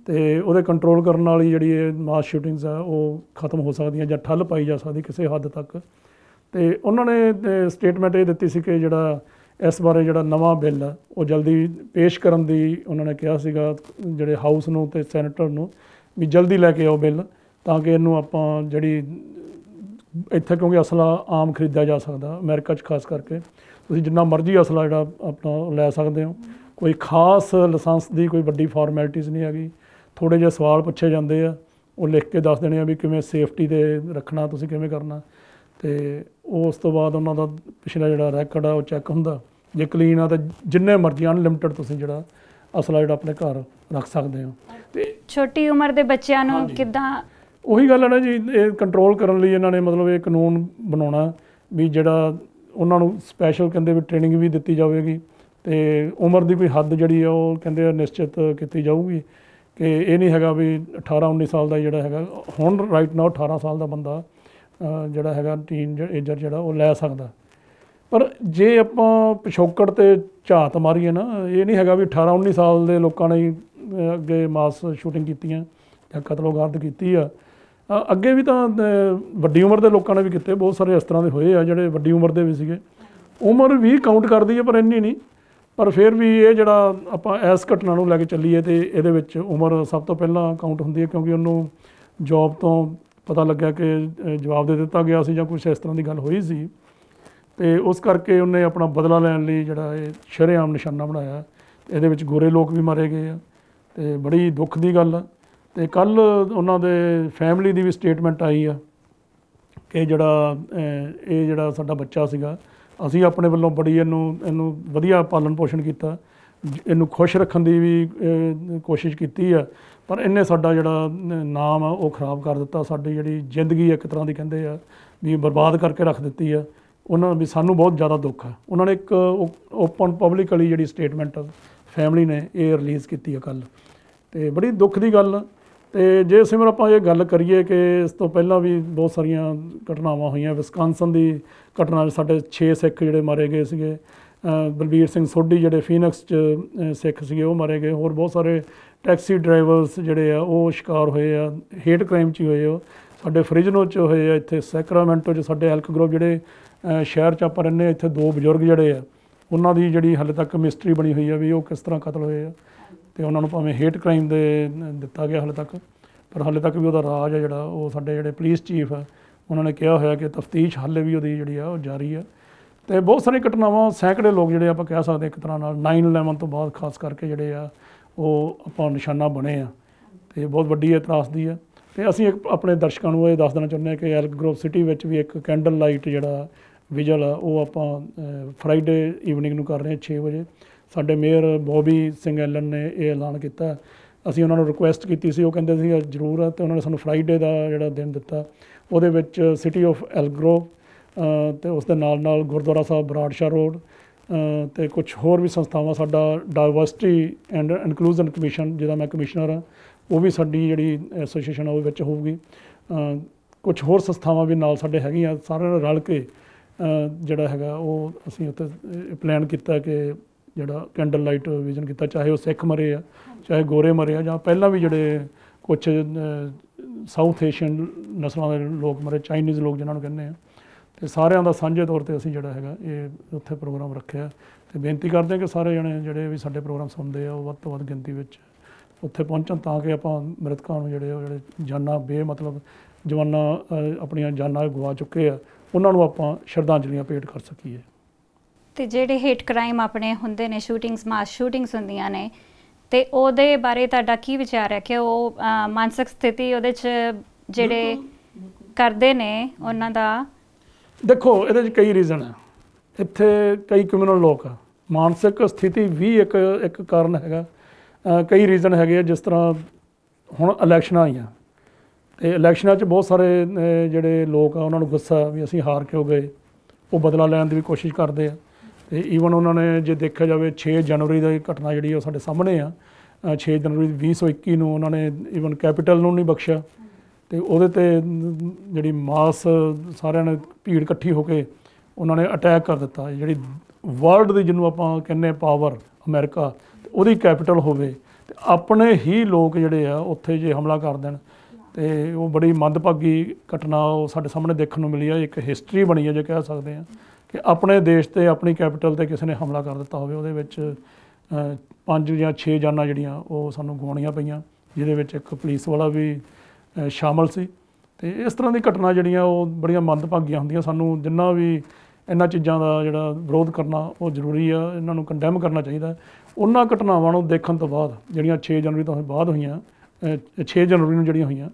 ਤੇ ਉਹਦੇ ਕੰਟਰੋਲ ਕਰਨ ਵਾਲੀ ਜਿਹੜੀ ਇਹ ਮਾਸ ਸ਼ੂਟਿੰਗਸ ਆ ਉਹ ਖਤਮ ਹੋ ਸਕਦੀਆਂ ਜਾਂ ਠੱਲ ਪਾਈ ਜਾ ਸਕਦੀ ਕਿਸੇ ਹੱਦ ਤੱਕ ਤੇ ਉਹਨਾਂ ਨੇ ਸਟੇਟਮੈਂਟ ਇਹ ਦਿੱਤੀ ਸੀ ਕਿ ਜਿਹੜਾ ਇਸ ਬਾਰੇ ਜਿਹੜਾ ਨਵਾਂ ਬਿੱਲ ਆ ਉਹ ਜਲਦੀ ਪੇਸ਼ ਕਰਨ ਦੀ ਉਹਨਾਂ ਨੇ ਕਿਹਾ ਸੀਗਾ ਜਿਹੜੇ ਹਾਊਸ ਨੂੰ ਤੇ ਸੈਨੇਟਰ ਨੂੰ ਵੀ ਜਲਦੀ ਲੈ ਕੇ ਆਓ ਬਿੱਲ ਤਾਂ ਕਿ ਇਹਨੂੰ ਆਪਾਂ ਜਿਹੜੀ ਇੱਥੇ ਕਿਉਂਕਿ ਅਸਲਾ ਆਮ ਖਰੀਦਿਆ ਜਾ ਸਕਦਾ ਅਮਰੀਕਾ 'ਚ ਖਾਸ ਕਰਕੇ ਤੁਸੀਂ ਜਿੰਨਾ ਮਰਜ਼ੀ ਅਸਲਾ ਜਿਹੜਾ ਆਪਣਾ ਲੈ ਸਕਦੇ ਹੋ ਕੋਈ ਖਾਸ ਲਾਇਸੈਂਸ ਦੀ ਕੋਈ ਵੱਡੀ ਫਾਰਮੈਲਿਟੀਜ਼ ਨਹੀਂ ਹੈਗੀ ਥੋੜੇ ਜਿਹਾ ਸਵਾਲ ਪੁੱਛੇ ਜਾਂਦੇ ਆ ਉਹ ਲਿਖ ਕੇ ਦੱਸ ਦੇਣੇ ਆ ਵੀ ਕਿਵੇਂ ਸੇਫਟੀ ਦੇ ਰੱਖਣਾ ਤੁਸੀਂ ਕਿਵੇਂ ਕਰਨਾ ਤੇ ਉਸ ਤੋਂ ਬਾਅਦ ਉਹਨਾਂ ਦਾ ਪਿਛਲਾ ਜਿਹੜਾ ਰੈਕਡ ਆ ਉਹ ਚੈੱਕ ਹੁੰਦਾ ਜੇ ਕਲੀਨ ਆ ਤਾਂ ਜਿੰਨੇ ਮਰਜ਼ੀ ਅਨਲਿਮਟਿਡ ਤੁਸੀਂ ਜਿਹੜਾ ਅਸਲਾ ਜਿਹੜਾ ਆਪਣੇ ਘਰ ਰੱਖ ਸਕਦੇ ਹੋ ਤੇ ਛੋਟੀ ਉਮਰ ਦੇ ਬੱਚਿਆਂ ਨੂੰ ਕਿਦਾਂ ਉਹੀ ਗੱਲ ਹੈ ਨਾ ਜੀ ਇਹ ਕੰਟਰੋਲ ਕਰਨ ਲਈ ਇਹਨਾਂ ਨੇ ਮਤਲਬ ਇਹ ਕਾਨੂੰਨ ਬਣਾਉਣਾ ਵੀ ਜਿਹੜਾ ਉਹਨਾਂ ਨੂੰ ਸਪੈਸ਼ਲ ਕਹਿੰਦੇ ਵੀ ਟ੍ਰੇਨਿੰਗ ਵੀ ਦਿੱਤੀ ਜਾਵੇਗੀ ਤੇ ਉਮਰ ਦੀ ਕੋਈ ਹੱਦ ਜਿਹੜੀ ਆ ਉਹ ਕਹਿੰਦੇ ਆ ਨਿਸ਼ਚਿਤ ਕੀਤੀ ਜਾਊਗੀ ਕਿ ਇਹ ਨਹੀਂ ਹੈਗਾ ਵੀ 18 19 ਸਾਲ ਦਾ ਜਿਹੜਾ ਹੈਗਾ ਹੁਣ ਰਾਈਟ ਨਾਓ 18 ਸਾਲ ਦਾ ਬੰਦਾ ਜਿਹੜਾ ਹੈਗਾ ਟੀਨ ਏਜਰ ਜਿਹੜਾ ਉਹ ਲੈ ਸਕਦਾ ਪਰ ਜੇ ਆਪਾਂ ਪਿਛੋਕੜ ਤੇ ਝਾਤ ਮਾਰੀਏ ਨਾ ਇਹ ਨਹੀਂ ਹੈਗਾ ਵੀ 18 19 ਸਾਲ ਦੇ ਲੋਕਾਂ ਨੇ ਅੱਗੇ ਮਾਸ ਸ਼ੂਟਿੰਗ ਕੀਤੀਆਂ ਜਾਂ ਕਤਲੋਗਾਰਦ ਕੀਤੀ ਆ ਅੱਗੇ ਵੀ ਤਾਂ ਵੱਡੀ ਉਮਰ ਦੇ ਲੋਕਾਂ ਨੇ ਵੀ ਕੀਤੇ ਬਹੁਤ ਸਾਰੇ ਇਸ ਤਰ੍ਹਾਂ ਦੇ ਹੋਏ ਆ ਜਿਹੜੇ ਵੱਡੀ ਉਮਰ ਦੇ ਵੀ ਸੀਗੇ ਉਮਰ ਵੀ ਕਾਊਂਟ ਕਰਦੀ ਹੈ ਪਰ ਇੰਨੀ ਨਹੀਂ ਪਰ ਫਿਰ ਵੀ ਇਹ ਜਿਹੜਾ ਆਪਾਂ ਇਸ ਘਟਨਾ ਨੂੰ ਲੈ ਕੇ ਚੱਲੀਏ ਤੇ ਇਹਦੇ ਵਿੱਚ ਉਮਰ ਸਭ ਤੋਂ ਪਹਿਲਾਂ ਕਾਊਂਟ ਹੁੰਦੀ ਹੈ ਕਿਉਂਕਿ ਉਹਨੂੰ ਜੌਬ ਤੋਂ ਪਤਾ ਲੱਗਿਆ ਕਿ ਜਵਾਬ ਦੇ ਦਿੱਤਾ ਗਿਆ ਸੀ ਜਾਂ ਕੁਝ ਇਸ ਤਰ੍ਹਾਂ ਦੀ ਗੱਲ ਹੋਈ ਸੀ ਤੇ ਉਸ ਕਰਕੇ ਉਹਨੇ ਆਪਣਾ ਬਦਲਾ ਲੈਣ ਲਈ ਜਿਹੜਾ ਇਹ ਸ਼ਰੇਆਮ ਨਿਸ਼ਾਨਾ ਬਣਾਇਆ ਇਹਦੇ ਵਿੱਚ ਗੋਰੇ ਲੋਕ ਵੀ ਮਾਰੇ ਗਏ ਆ ਤੇ ਬੜੀ ਦੁੱਖ ਦੀ ਗੱਲ ਆ ਤੇ ਕੱਲ ਉਹਨਾਂ ਦੇ ਫੈਮਿਲੀ ਦੀ ਵੀ ਸਟੇਟਮੈਂਟ ਆਈ ਆ ਕਿ ਜਿਹੜਾ ਇਹ ਜਿਹੜਾ ਸਾਡਾ ਬੱਚਾ ਸੀਗਾ ਅਸੀਂ ਆਪਣੇ ਵੱਲੋਂ ਬੜੀ ਇਹਨੂੰ ਇਹਨੂੰ ਵਧੀਆ ਪਾਲਣ ਪੋਸ਼ਣ ਕੀਤਾ ਇਹਨੂੰ ਖੁਸ਼ ਰੱਖਣ ਦੀ ਵੀ ਕੋਸ਼ਿਸ਼ ਕੀਤੀ ਆ ਪਰ ਇਹਨੇ ਸਾਡਾ ਜਿਹੜਾ ਨਾਮ ਆ ਉਹ ਖਰਾਬ ਕਰ ਦਿੱਤਾ ਸਾਡੀ ਜਿਹੜੀ ਜ਼ਿੰਦਗੀ ਇੱਕ ਤਰ੍ਹਾਂ ਦੀ ਕਹਿੰਦੇ ਆ ਵੀ ਬਰਬਾਦ ਕਰਕੇ ਰੱਖ ਦਿੱਤੀ ਆ ਉਹਨਾਂ ਵੀ ਸਾਨੂੰ ਬਹੁਤ ਜ਼ਿਆਦਾ ਦੁੱਖ ਆ ਉਹਨਾਂ ਨੇ ਇੱਕ ਓਪਨ ਪਬਲਿਕਲੀ ਜਿਹੜੀ ਸਟੇਟਮੈਂਟ ਫੈਮਿਲੀ ਨੇ ਇਹ ਰਿਲੀਜ਼ ਕੀਤੀ ਆ ਕੱਲ ਤੇ ਬੜੀ ਦੁੱਖ ਦੀ ਗੱਲ ਆ ਤੇ ਜੇ ਸਿਮਰ ਆਪਾਂ ਇਹ ਗੱਲ ਕਰੀਏ ਕਿ ਇਸ ਤੋਂ ਪਹਿਲਾਂ ਵੀ ਬਹੁਤ ਸਾਰੀਆਂ ਘਟਨਾਵਾਂ ਹੋਈਆਂ ਵਿਸਕਾਂਸਨ ਦੀ ਘਟਨਾ ਵਿੱਚ ਸਾਡੇ 6 ਸਿੱਖ ਜਿਹੜੇ ਮਾਰੇ ਗਏ ਸੀਗੇ ਬਲਬੀਰ ਸਿੰਘ ਸੋਢੀ ਜਿਹੜੇ ਫੀਨਿਕਸ ਚ ਸਿੱਖ ਸੀਗੇ ਉਹ ਮਾਰੇ ਗਏ ਹੋਰ ਬਹੁਤ ਸਾਰੇ ਟੈਕਸੀ ਡਰਾਈਵਰਸ ਜਿਹੜੇ ਆ ਉਹ ਸ਼ਿਕਾਰ ਹੋਏ ਆ ਹੇਟ ਕ੍ਰਾਈਮ ਚ ਹੋਏ ਆ ਸਾਡੇ ਫ੍ਰਿਜਨੋ ਚ ਹੋਏ ਆ ਇੱਥੇ ਸੈਕਰਾਮੈਂਟੋ ਚ ਸਾਡੇ ਹੈਲਥ ਗਰੁੱਪ ਜਿਹੜੇ ਸ਼ਹਿਰ ਚ ਆਪਾਂ ਰਹਿੰਦੇ ਇੱਥੇ ਦੋ ਬਜ਼ੁਰਗ ਜਿਹੜੇ ਆ ਉਹਨਾਂ ਦੀ ਜਿਹੜੀ ਹਾਲੇ ਤੱਕ ਮਿਸਟਰੀ ਬਣੀ ਹੋਈ ਆ ਵੀ ਉਹ ਕਿਸ ਤਰ੍ਹਾਂ ਕਤਲ ਹੋਏ ਆ ਤੇ ਉਹਨਾਂ ਨੂੰ ਭਾਵੇਂ ਹੇਟ ਕ੍ਰਾਈਮ ਦੇ ਦਿੱਤਾ ਗਿਆ ਹਾਲੇ ਤੱਕ ਪਰ ਹਾਲੇ ਤੱਕ ਵੀ ਉਹਦਾ ਰਾਜ ਹੈ ਜਿਹੜਾ ਉਹ ਸਾਡੇ ਜਿਹੜੇ ਪੁਲਿਸ ਚੀਫ ਉਹਨਾਂ ਨੇ ਕਿਹਾ ਹੋਇਆ ਕਿ ਤਫਤੀਸ਼ ਹਾਲੇ ਵੀ ਉਹਦੀ ਜਿਹੜੀ ਆ ਉਹ ਜਾਰੀ ਆ ਤੇ ਬਹੁਤ ਸਾਰੇ ਘਟਨਾਵਾਂ ਸੈਂਕੜੇ ਲੋਕ ਜਿਹੜੇ ਆਪਾਂ ਕਹਿ ਸਕਦੇ ਇੱਕ ਤਰ੍ਹਾਂ ਨਾਲ 911 ਤੋਂ ਬਾਅਦ ਖਾਸ ਕਰਕੇ ਜਿਹੜੇ ਆ ਉਹ ਆਪਾਂ ਨਿਸ਼ਾਨਾ ਬਣੇ ਆ ਤੇ ਬਹੁਤ ਵੱਡੀ ਇਤਰਾਸ ਦੀ ਆ ਤੇ ਅਸੀਂ ਇੱਕ ਆਪਣੇ ਦਰਸ਼ਕਾਂ ਨੂੰ ਇਹ ਦੱਸ ਦੇਣਾ ਚਾਹੁੰਦੇ ਹਾਂ ਕਿ ਐਲਕ ਗਰੋਵ ਸਿਟੀ ਵਿੱਚ ਵੀ ਇੱਕ ਕੈਂਡਲ ਲਾਈਟ ਜਿਹੜਾ ਵਿਜਲ ਆ ਉਹ ਆਪਾਂ ਫਰਾਈਡੇ ਈਵਨਿੰਗ ਨੂੰ ਕਰ ਰਹੇ ਹਾਂ 6 ਵਜੇ ਸਾਡੇ ਮੇਅਰ ਬੋਬੀ ਸਿੰਘ ਐਲਨ ਨੇ ਇਹ ਐਲਾਨ ਕੀਤਾ ਅਸੀਂ ਉਹਨਾਂ ਨੂੰ ਰਿਕੁਐਸਟ ਕੀਤੀ ਸੀ ਉਹ ਕਹਿੰਦੇ ਸੀ ਜ਼ਰੂਰ ਆ ਤੇ ਉਹਨਾਂ ਨੇ ਸਾਨੂੰ ਫਰਾਈਡੇ ਦਾ ਜਿਹੜਾ ਦਿਨ ਦਿੱਤਾ ਉਹਦੇ ਵਿੱਚ ਸਿਟੀ ਆਫ ਐਲਗਰੋ ਤੇ ਉਸ ਦੇ ਨਾਲ ਨਾਲ ਗੁਰਦੁਆਰਾ ਸਾਹਿਬ ਬਰਾੜਸ਼ਾ ਰੋਡ ਤੇ ਕੁਝ ਹੋਰ ਵੀ ਸੰਸਥਾਵਾਂ ਸਾਡਾ ਡਾਈਵਰਸਿਟੀ ਐਂਡ ਇਨਕਲੂਜਨ ਕਮਿਸ਼ਨ ਜਿਹਦਾ ਮੈਂ ਕਮਿਸ਼ਨਰ ਹਾਂ ਉਹ ਵੀ ਸਾਡੀ ਜਿਹੜੀ ਐਸੋਸੀਏਸ਼ਨ ਉਹ ਵਿੱਚ ਹੋਊਗੀ ਕੁਝ ਹੋਰ ਸੰਸਥਾਵਾਂ ਵੀ ਨਾਲ ਸਾਡੇ ਹੈਗੀਆਂ ਸਾਰਿਆਂ ਨਾਲ ਰਲ ਕੇ ਜਿਹੜਾ ਹੈਗਾ ਉਹ ਅਸੀਂ ਉੱਤੇ ਪਲਾਨ ਕੀਤਾ ਕਿ ਜਿਹੜਾ ਕੈਂਡਲ ਲਾਈਟ ਵਿਜ਼ਨ ਕੀਤਾ ਚਾਹੇ ਉਹ ਸਿੱਖ ਮਰੇ ਆ ਚਾਹੇ ਗੋਰੇ ਮਰੇ ਆ ਜਾਂ ਪਹਿਲਾਂ ਵੀ ਜਿਹੜੇ ਕੁਝ ਸਾਊਥ ਏਸ਼ੀਅਨ ਨਸਲਾਂ ਦੇ ਲੋਕ ਮਰੇ ਚਾਈਨੀਜ਼ ਲੋਕ ਜਿਨ੍ਹਾਂ ਨੂੰ ਕਹਿੰਦੇ ਆ ਤੇ ਸਾਰਿਆਂ ਦਾ ਸਾਂਝੇ ਤੌਰ ਤੇ ਅਸੀਂ ਜਿਹੜਾ ਹੈਗਾ ਇਹ ਉੱਥੇ ਪ੍ਰੋਗਰਾਮ ਰੱਖਿਆ ਤੇ ਬੇਨਤੀ ਕਰਦੇ ਆ ਕਿ ਸਾਰੇ ਜਣੇ ਜਿਹੜੇ ਵੀ ਸਾਡੇ ਪ੍ਰੋਗਰਾਮ ਸੁਣਦੇ ਆ ਉਹ ਵੱਧ ਤੋਂ ਵੱਧ ਗਿਣਤੀ ਵਿੱਚ ਉੱਥੇ ਪਹੁੰਚਣ ਤਾਂ ਕਿ ਆਪਾਂ ਮ੍ਰਿਤਕਾਂ ਨੂੰ ਜਿਹੜੇ ਉਹ ਜਿਹੜੇ ਜਾਨਾਂ ਬੇ ਮਤਲਬ ਜਵਾਨਾਂ ਆਪਣੀਆਂ ਜਾਨਾਂ ਗਵਾ ਚੁੱਕੇ ਆ ਉਹਨਾਂ ਨੂੰ ਆਪਾਂ ਸ਼ਰਧਾਂਜਲੀਆਂ ਭੇਟ ਕਰ ਸਕੀਏ ਤੇ ਜਿਹੜੇ ਹੇਟ ਕ੍ਰਾਈਮ ਆਪਣੇ ਹੁੰਦੇ ਨੇ ਸ਼ੂਟਿੰਗਸ ਮਾਸ ਸ਼ੂਟਿੰਗਸ ਹੁੰਦੀਆਂ ਨੇ ਤੇ ਉਹਦੇ ਬਾਰੇ ਤੁਹਾਡਾ ਕੀ ਵਿਚਾਰ ਹੈ ਕਿ ਉਹ ਮਾਨਸਿਕ ਸਥਿਤੀ ਉਹਦੇ ਚ ਜਿਹੜੇ ਕਰਦੇ ਨੇ ਉਹਨਾਂ ਦਾ ਦੇਖੋ ਇਹਦੇ ਚ ਕਈ ਰੀਜ਼ਨ ਹੈ ਇੱਥੇ ਕਈ ਕਮਿਊਨਲ ਲੋਕ ਆ ਮਾਨਸਿਕ ਸਥਿਤੀ ਵੀ ਇੱਕ ਇੱਕ ਕਾਰਨ ਹੈਗਾ ਕਈ ਰੀਜ਼ਨ ਹੈਗੇ ਆ ਜਿਸ ਤਰ੍ਹਾਂ ਹੁਣ ਇਲੈਕਸ਼ਨ ਆਈਆਂ ਤੇ ਇਲੈਕਸ਼ਨਾਂ 'ਚ ਬਹੁਤ ਸਾਰੇ ਜਿਹੜੇ ਲੋਕ ਆ ਉਹਨਾਂ ਨੂੰ ਗੁੱਸਾ ਵੀ ਅਸੀਂ ਹਾਰ ਕਿਉਂ ਗਏ ਉਹ ਬਦਲਾ ਲੈਣ ਦੀ ਵੀ ਕੋਸ਼ਿਸ਼ ਕਰਦੇ ਆ ਤੇ ਈਵਨ ਉਹਨਾਂ ਨੇ ਜੇ ਦੇਖਿਆ ਜਾਵੇ 6 ਜਨਵਰੀ ਦੀ ਘਟਨਾ ਜਿਹੜੀ ਉਹ ਸਾਡੇ ਸਾਹਮਣੇ ਆ 6 ਜਨਵਰੀ 2021 ਨੂੰ ਉਹਨਾਂ ਨੇ ਈਵਨ ਕੈਪੀਟਲ ਨੂੰ ਨਹੀਂ ਬਖਸ਼ਿਆ ਤੇ ਉਹਦੇ ਤੇ ਜਿਹੜੀ ਮਾਸ ਸਾਰਿਆਂ ਨੇ ਭੀੜ ਇਕੱਠੀ ਹੋ ਕੇ ਉਹਨਾਂ ਨੇ ਅਟੈਕ ਕਰ ਦਿੱਤਾ ਜਿਹੜੀ ਵਰਲਡ ਦੀ ਜਿਹਨੂੰ ਆਪਾਂ ਕਹਿੰਨੇ ਪਾਵਰ ਅਮਰੀਕਾ ਉਹਦੀ ਕੈਪੀਟਲ ਹੋਵੇ ਤੇ ਆਪਣੇ ਹੀ ਲੋਕ ਜਿਹੜੇ ਆ ਉੱਥੇ ਜੇ ਹਮਲਾ ਕਰ ਦੇਣ ਤੇ ਉਹ ਬੜੀ ਮੰਦਭਾਗੀ ਘਟਨਾ ਉਹ ਸਾਡੇ ਸਾਹਮਣੇ ਦੇਖਣ ਨੂੰ ਮਿਲੀ ਆ ਇੱਕ ਹਿਸਟਰੀ ਬਣੀ ਆ ਜੇ ਕਹਿ ਸਕਦੇ ਆ ਕਿ ਆਪਣੇ ਦੇਸ਼ ਤੇ ਆਪਣੀ ਕੈਪੀਟਲ ਤੇ ਕਿਸੇ ਨੇ ਹਮਲਾ ਕਰ ਦਿੱਤਾ ਹੋਵੇ ਉਹਦੇ ਵਿੱਚ ਪੰਜ ਜਾਂ 6 ਜਾਨਾਂ ਜਿਹੜੀਆਂ ਉਹ ਸਾਨੂੰ ਗਵਾਉਣੀਆਂ ਪਈਆਂ ਜਿਹਦੇ ਵਿੱਚ ਇੱਕ ਪੁਲਿਸ ਵਾਲਾ ਵੀ ਸ਼ਾਮਲ ਸੀ ਤੇ ਇਸ ਤਰ੍ਹਾਂ ਦੀ ਘਟਨਾ ਜਿਹੜੀਆਂ ਉਹ ਬੜੀਆਂ ਮੰਦਭਾਗੀਆਂ ਹੁੰਦੀਆਂ ਸਾਨੂੰ ਜਿੰਨਾ ਵੀ ਇਹਨਾਂ ਚੀਜ਼ਾਂ ਦਾ ਜਿਹੜਾ ਵਿਰੋਧ ਕਰਨਾ ਉਹ ਜ਼ਰੂਰੀ ਆ ਇਹਨਾਂ ਨੂੰ ਕੰਡੈਮ ਕਰਨਾ ਚਾਹੀਦਾ ਉਹਨਾਂ ਘਟਨਾਵਾਂ ਨੂੰ ਦੇਖਣ ਤੋਂ ਬਾਅਦ ਜਿਹੜੀਆਂ 6 ਜਨਵਰੀ ਤੋਂ ਬਾਅਦ ਹੋਈਆਂ 6 ਜਨਵਰੀ ਨੂੰ ਜਿਹੜੀਆਂ ਹੋਈਆਂ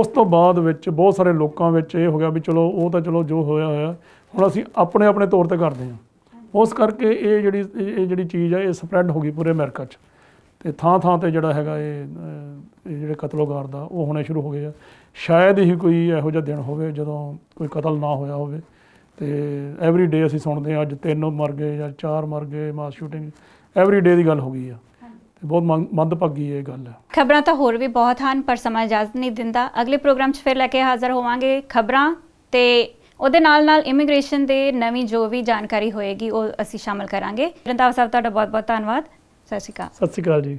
ਉਸ ਤੋਂ ਬਾਅਦ ਵਿੱਚ ਬਹੁਤ ਸਾਰੇ ਲੋਕਾਂ ਵਿੱਚ ਇਹ ਹੋ ਗਿਆ ਵੀ ਚਲੋ ਉਹ ਤਾਂ ਚਲੋ ਜੋ ਹੋਇਆ ਹੋਇਆ ਹੁਣ ਅਸੀਂ ਆਪਣੇ ਆਪਣੇ ਤੌਰ ਤੇ ਕਰਦੇ ਹਾਂ ਉਸ ਕਰਕੇ ਇਹ ਜਿਹੜੀ ਇਹ ਜਿਹੜੀ ਚੀਜ਼ ਹੈ ਇਹ ਸਪਰੈਡ ਹੋ ਗਈ ਪੂਰੇ ਅਮਰੀਕਾ 'ਚ ਤੇ ਥਾਂ ਥਾਂ ਤੇ ਜਿਹੜਾ ਹੈਗਾ ਇਹ ਜਿਹੜੇ ਕਤਲੋਗਾਰ ਦਾ ਉਹ ਹੋਣੇ ਸ਼ੁਰੂ ਹੋ ਗਏ ਆ ਸ਼ਾਇਦ ਹੀ ਕੋਈ ਇਹੋ ਜਿਹਾ ਦਿਨ ਹੋਵੇ ਜਦੋਂ ਕੋਈ ਕਤਲ ਨਾ ਹੋਇਆ ਹੋਵੇ ਤੇ ਐਵਰੀ ਡੇ ਅਸੀਂ ਸੁਣਦੇ ਆ ਅੱਜ ਤਿੰਨ ਮਰ ਗਏ ਜਾਂ ਚਾਰ ਮਰ ਗਏ ਮਾਸ ਸ਼ੂਟਿੰਗ ਐਵਰੀ ਡੇ ਦੀ ਗੱਲ ਹੋ ਗਈ ਆ ਤੇ ਬਹੁਤ ਭੱਗੀ ਇਹ ਗੱਲ ਹੈ ਖਬਰਾਂ ਤਾਂ ਹੋਰ ਵੀ ਬਹੁਤ ਹਨ ਪਰ ਸਮਾਂ ਇਜਾਜ਼ਤ ਨਹੀਂ ਦਿੰਦਾ ਅਗਲੇ ਪ੍ਰੋਗਰਾਮ 'ਚ ਫਿਰ ਲੈ ਕੇ ਹਾਜ਼ਰ ਹੋਵਾਂਗੇ ਖਬਰਾਂ ਤੇ ਉਹਦੇ ਨਾਲ ਨਾਲ ਇਮੀਗ੍ਰੇਸ਼ਨ ਦੇ ਨਵੀਂ ਜੋ ਵੀ ਜਾਣਕਾਰੀ ਹੋਏਗੀ ਉਹ ਅਸੀਂ ਸ਼ਾਮਲ ਕਰਾਂਗੇ ਰੰਦਾਵਾ ਸਾਹਿਬ ਤੁਹਾਡਾ ਬਹੁਤ ਬਹੁਤ ਧੰਨਵਾਦ ਸਤਿ ਸ਼੍ਰੀ ਅਕਾਲ ਸਤਿ ਸ਼੍ਰੀ ਅਕਾਲ ਜੀ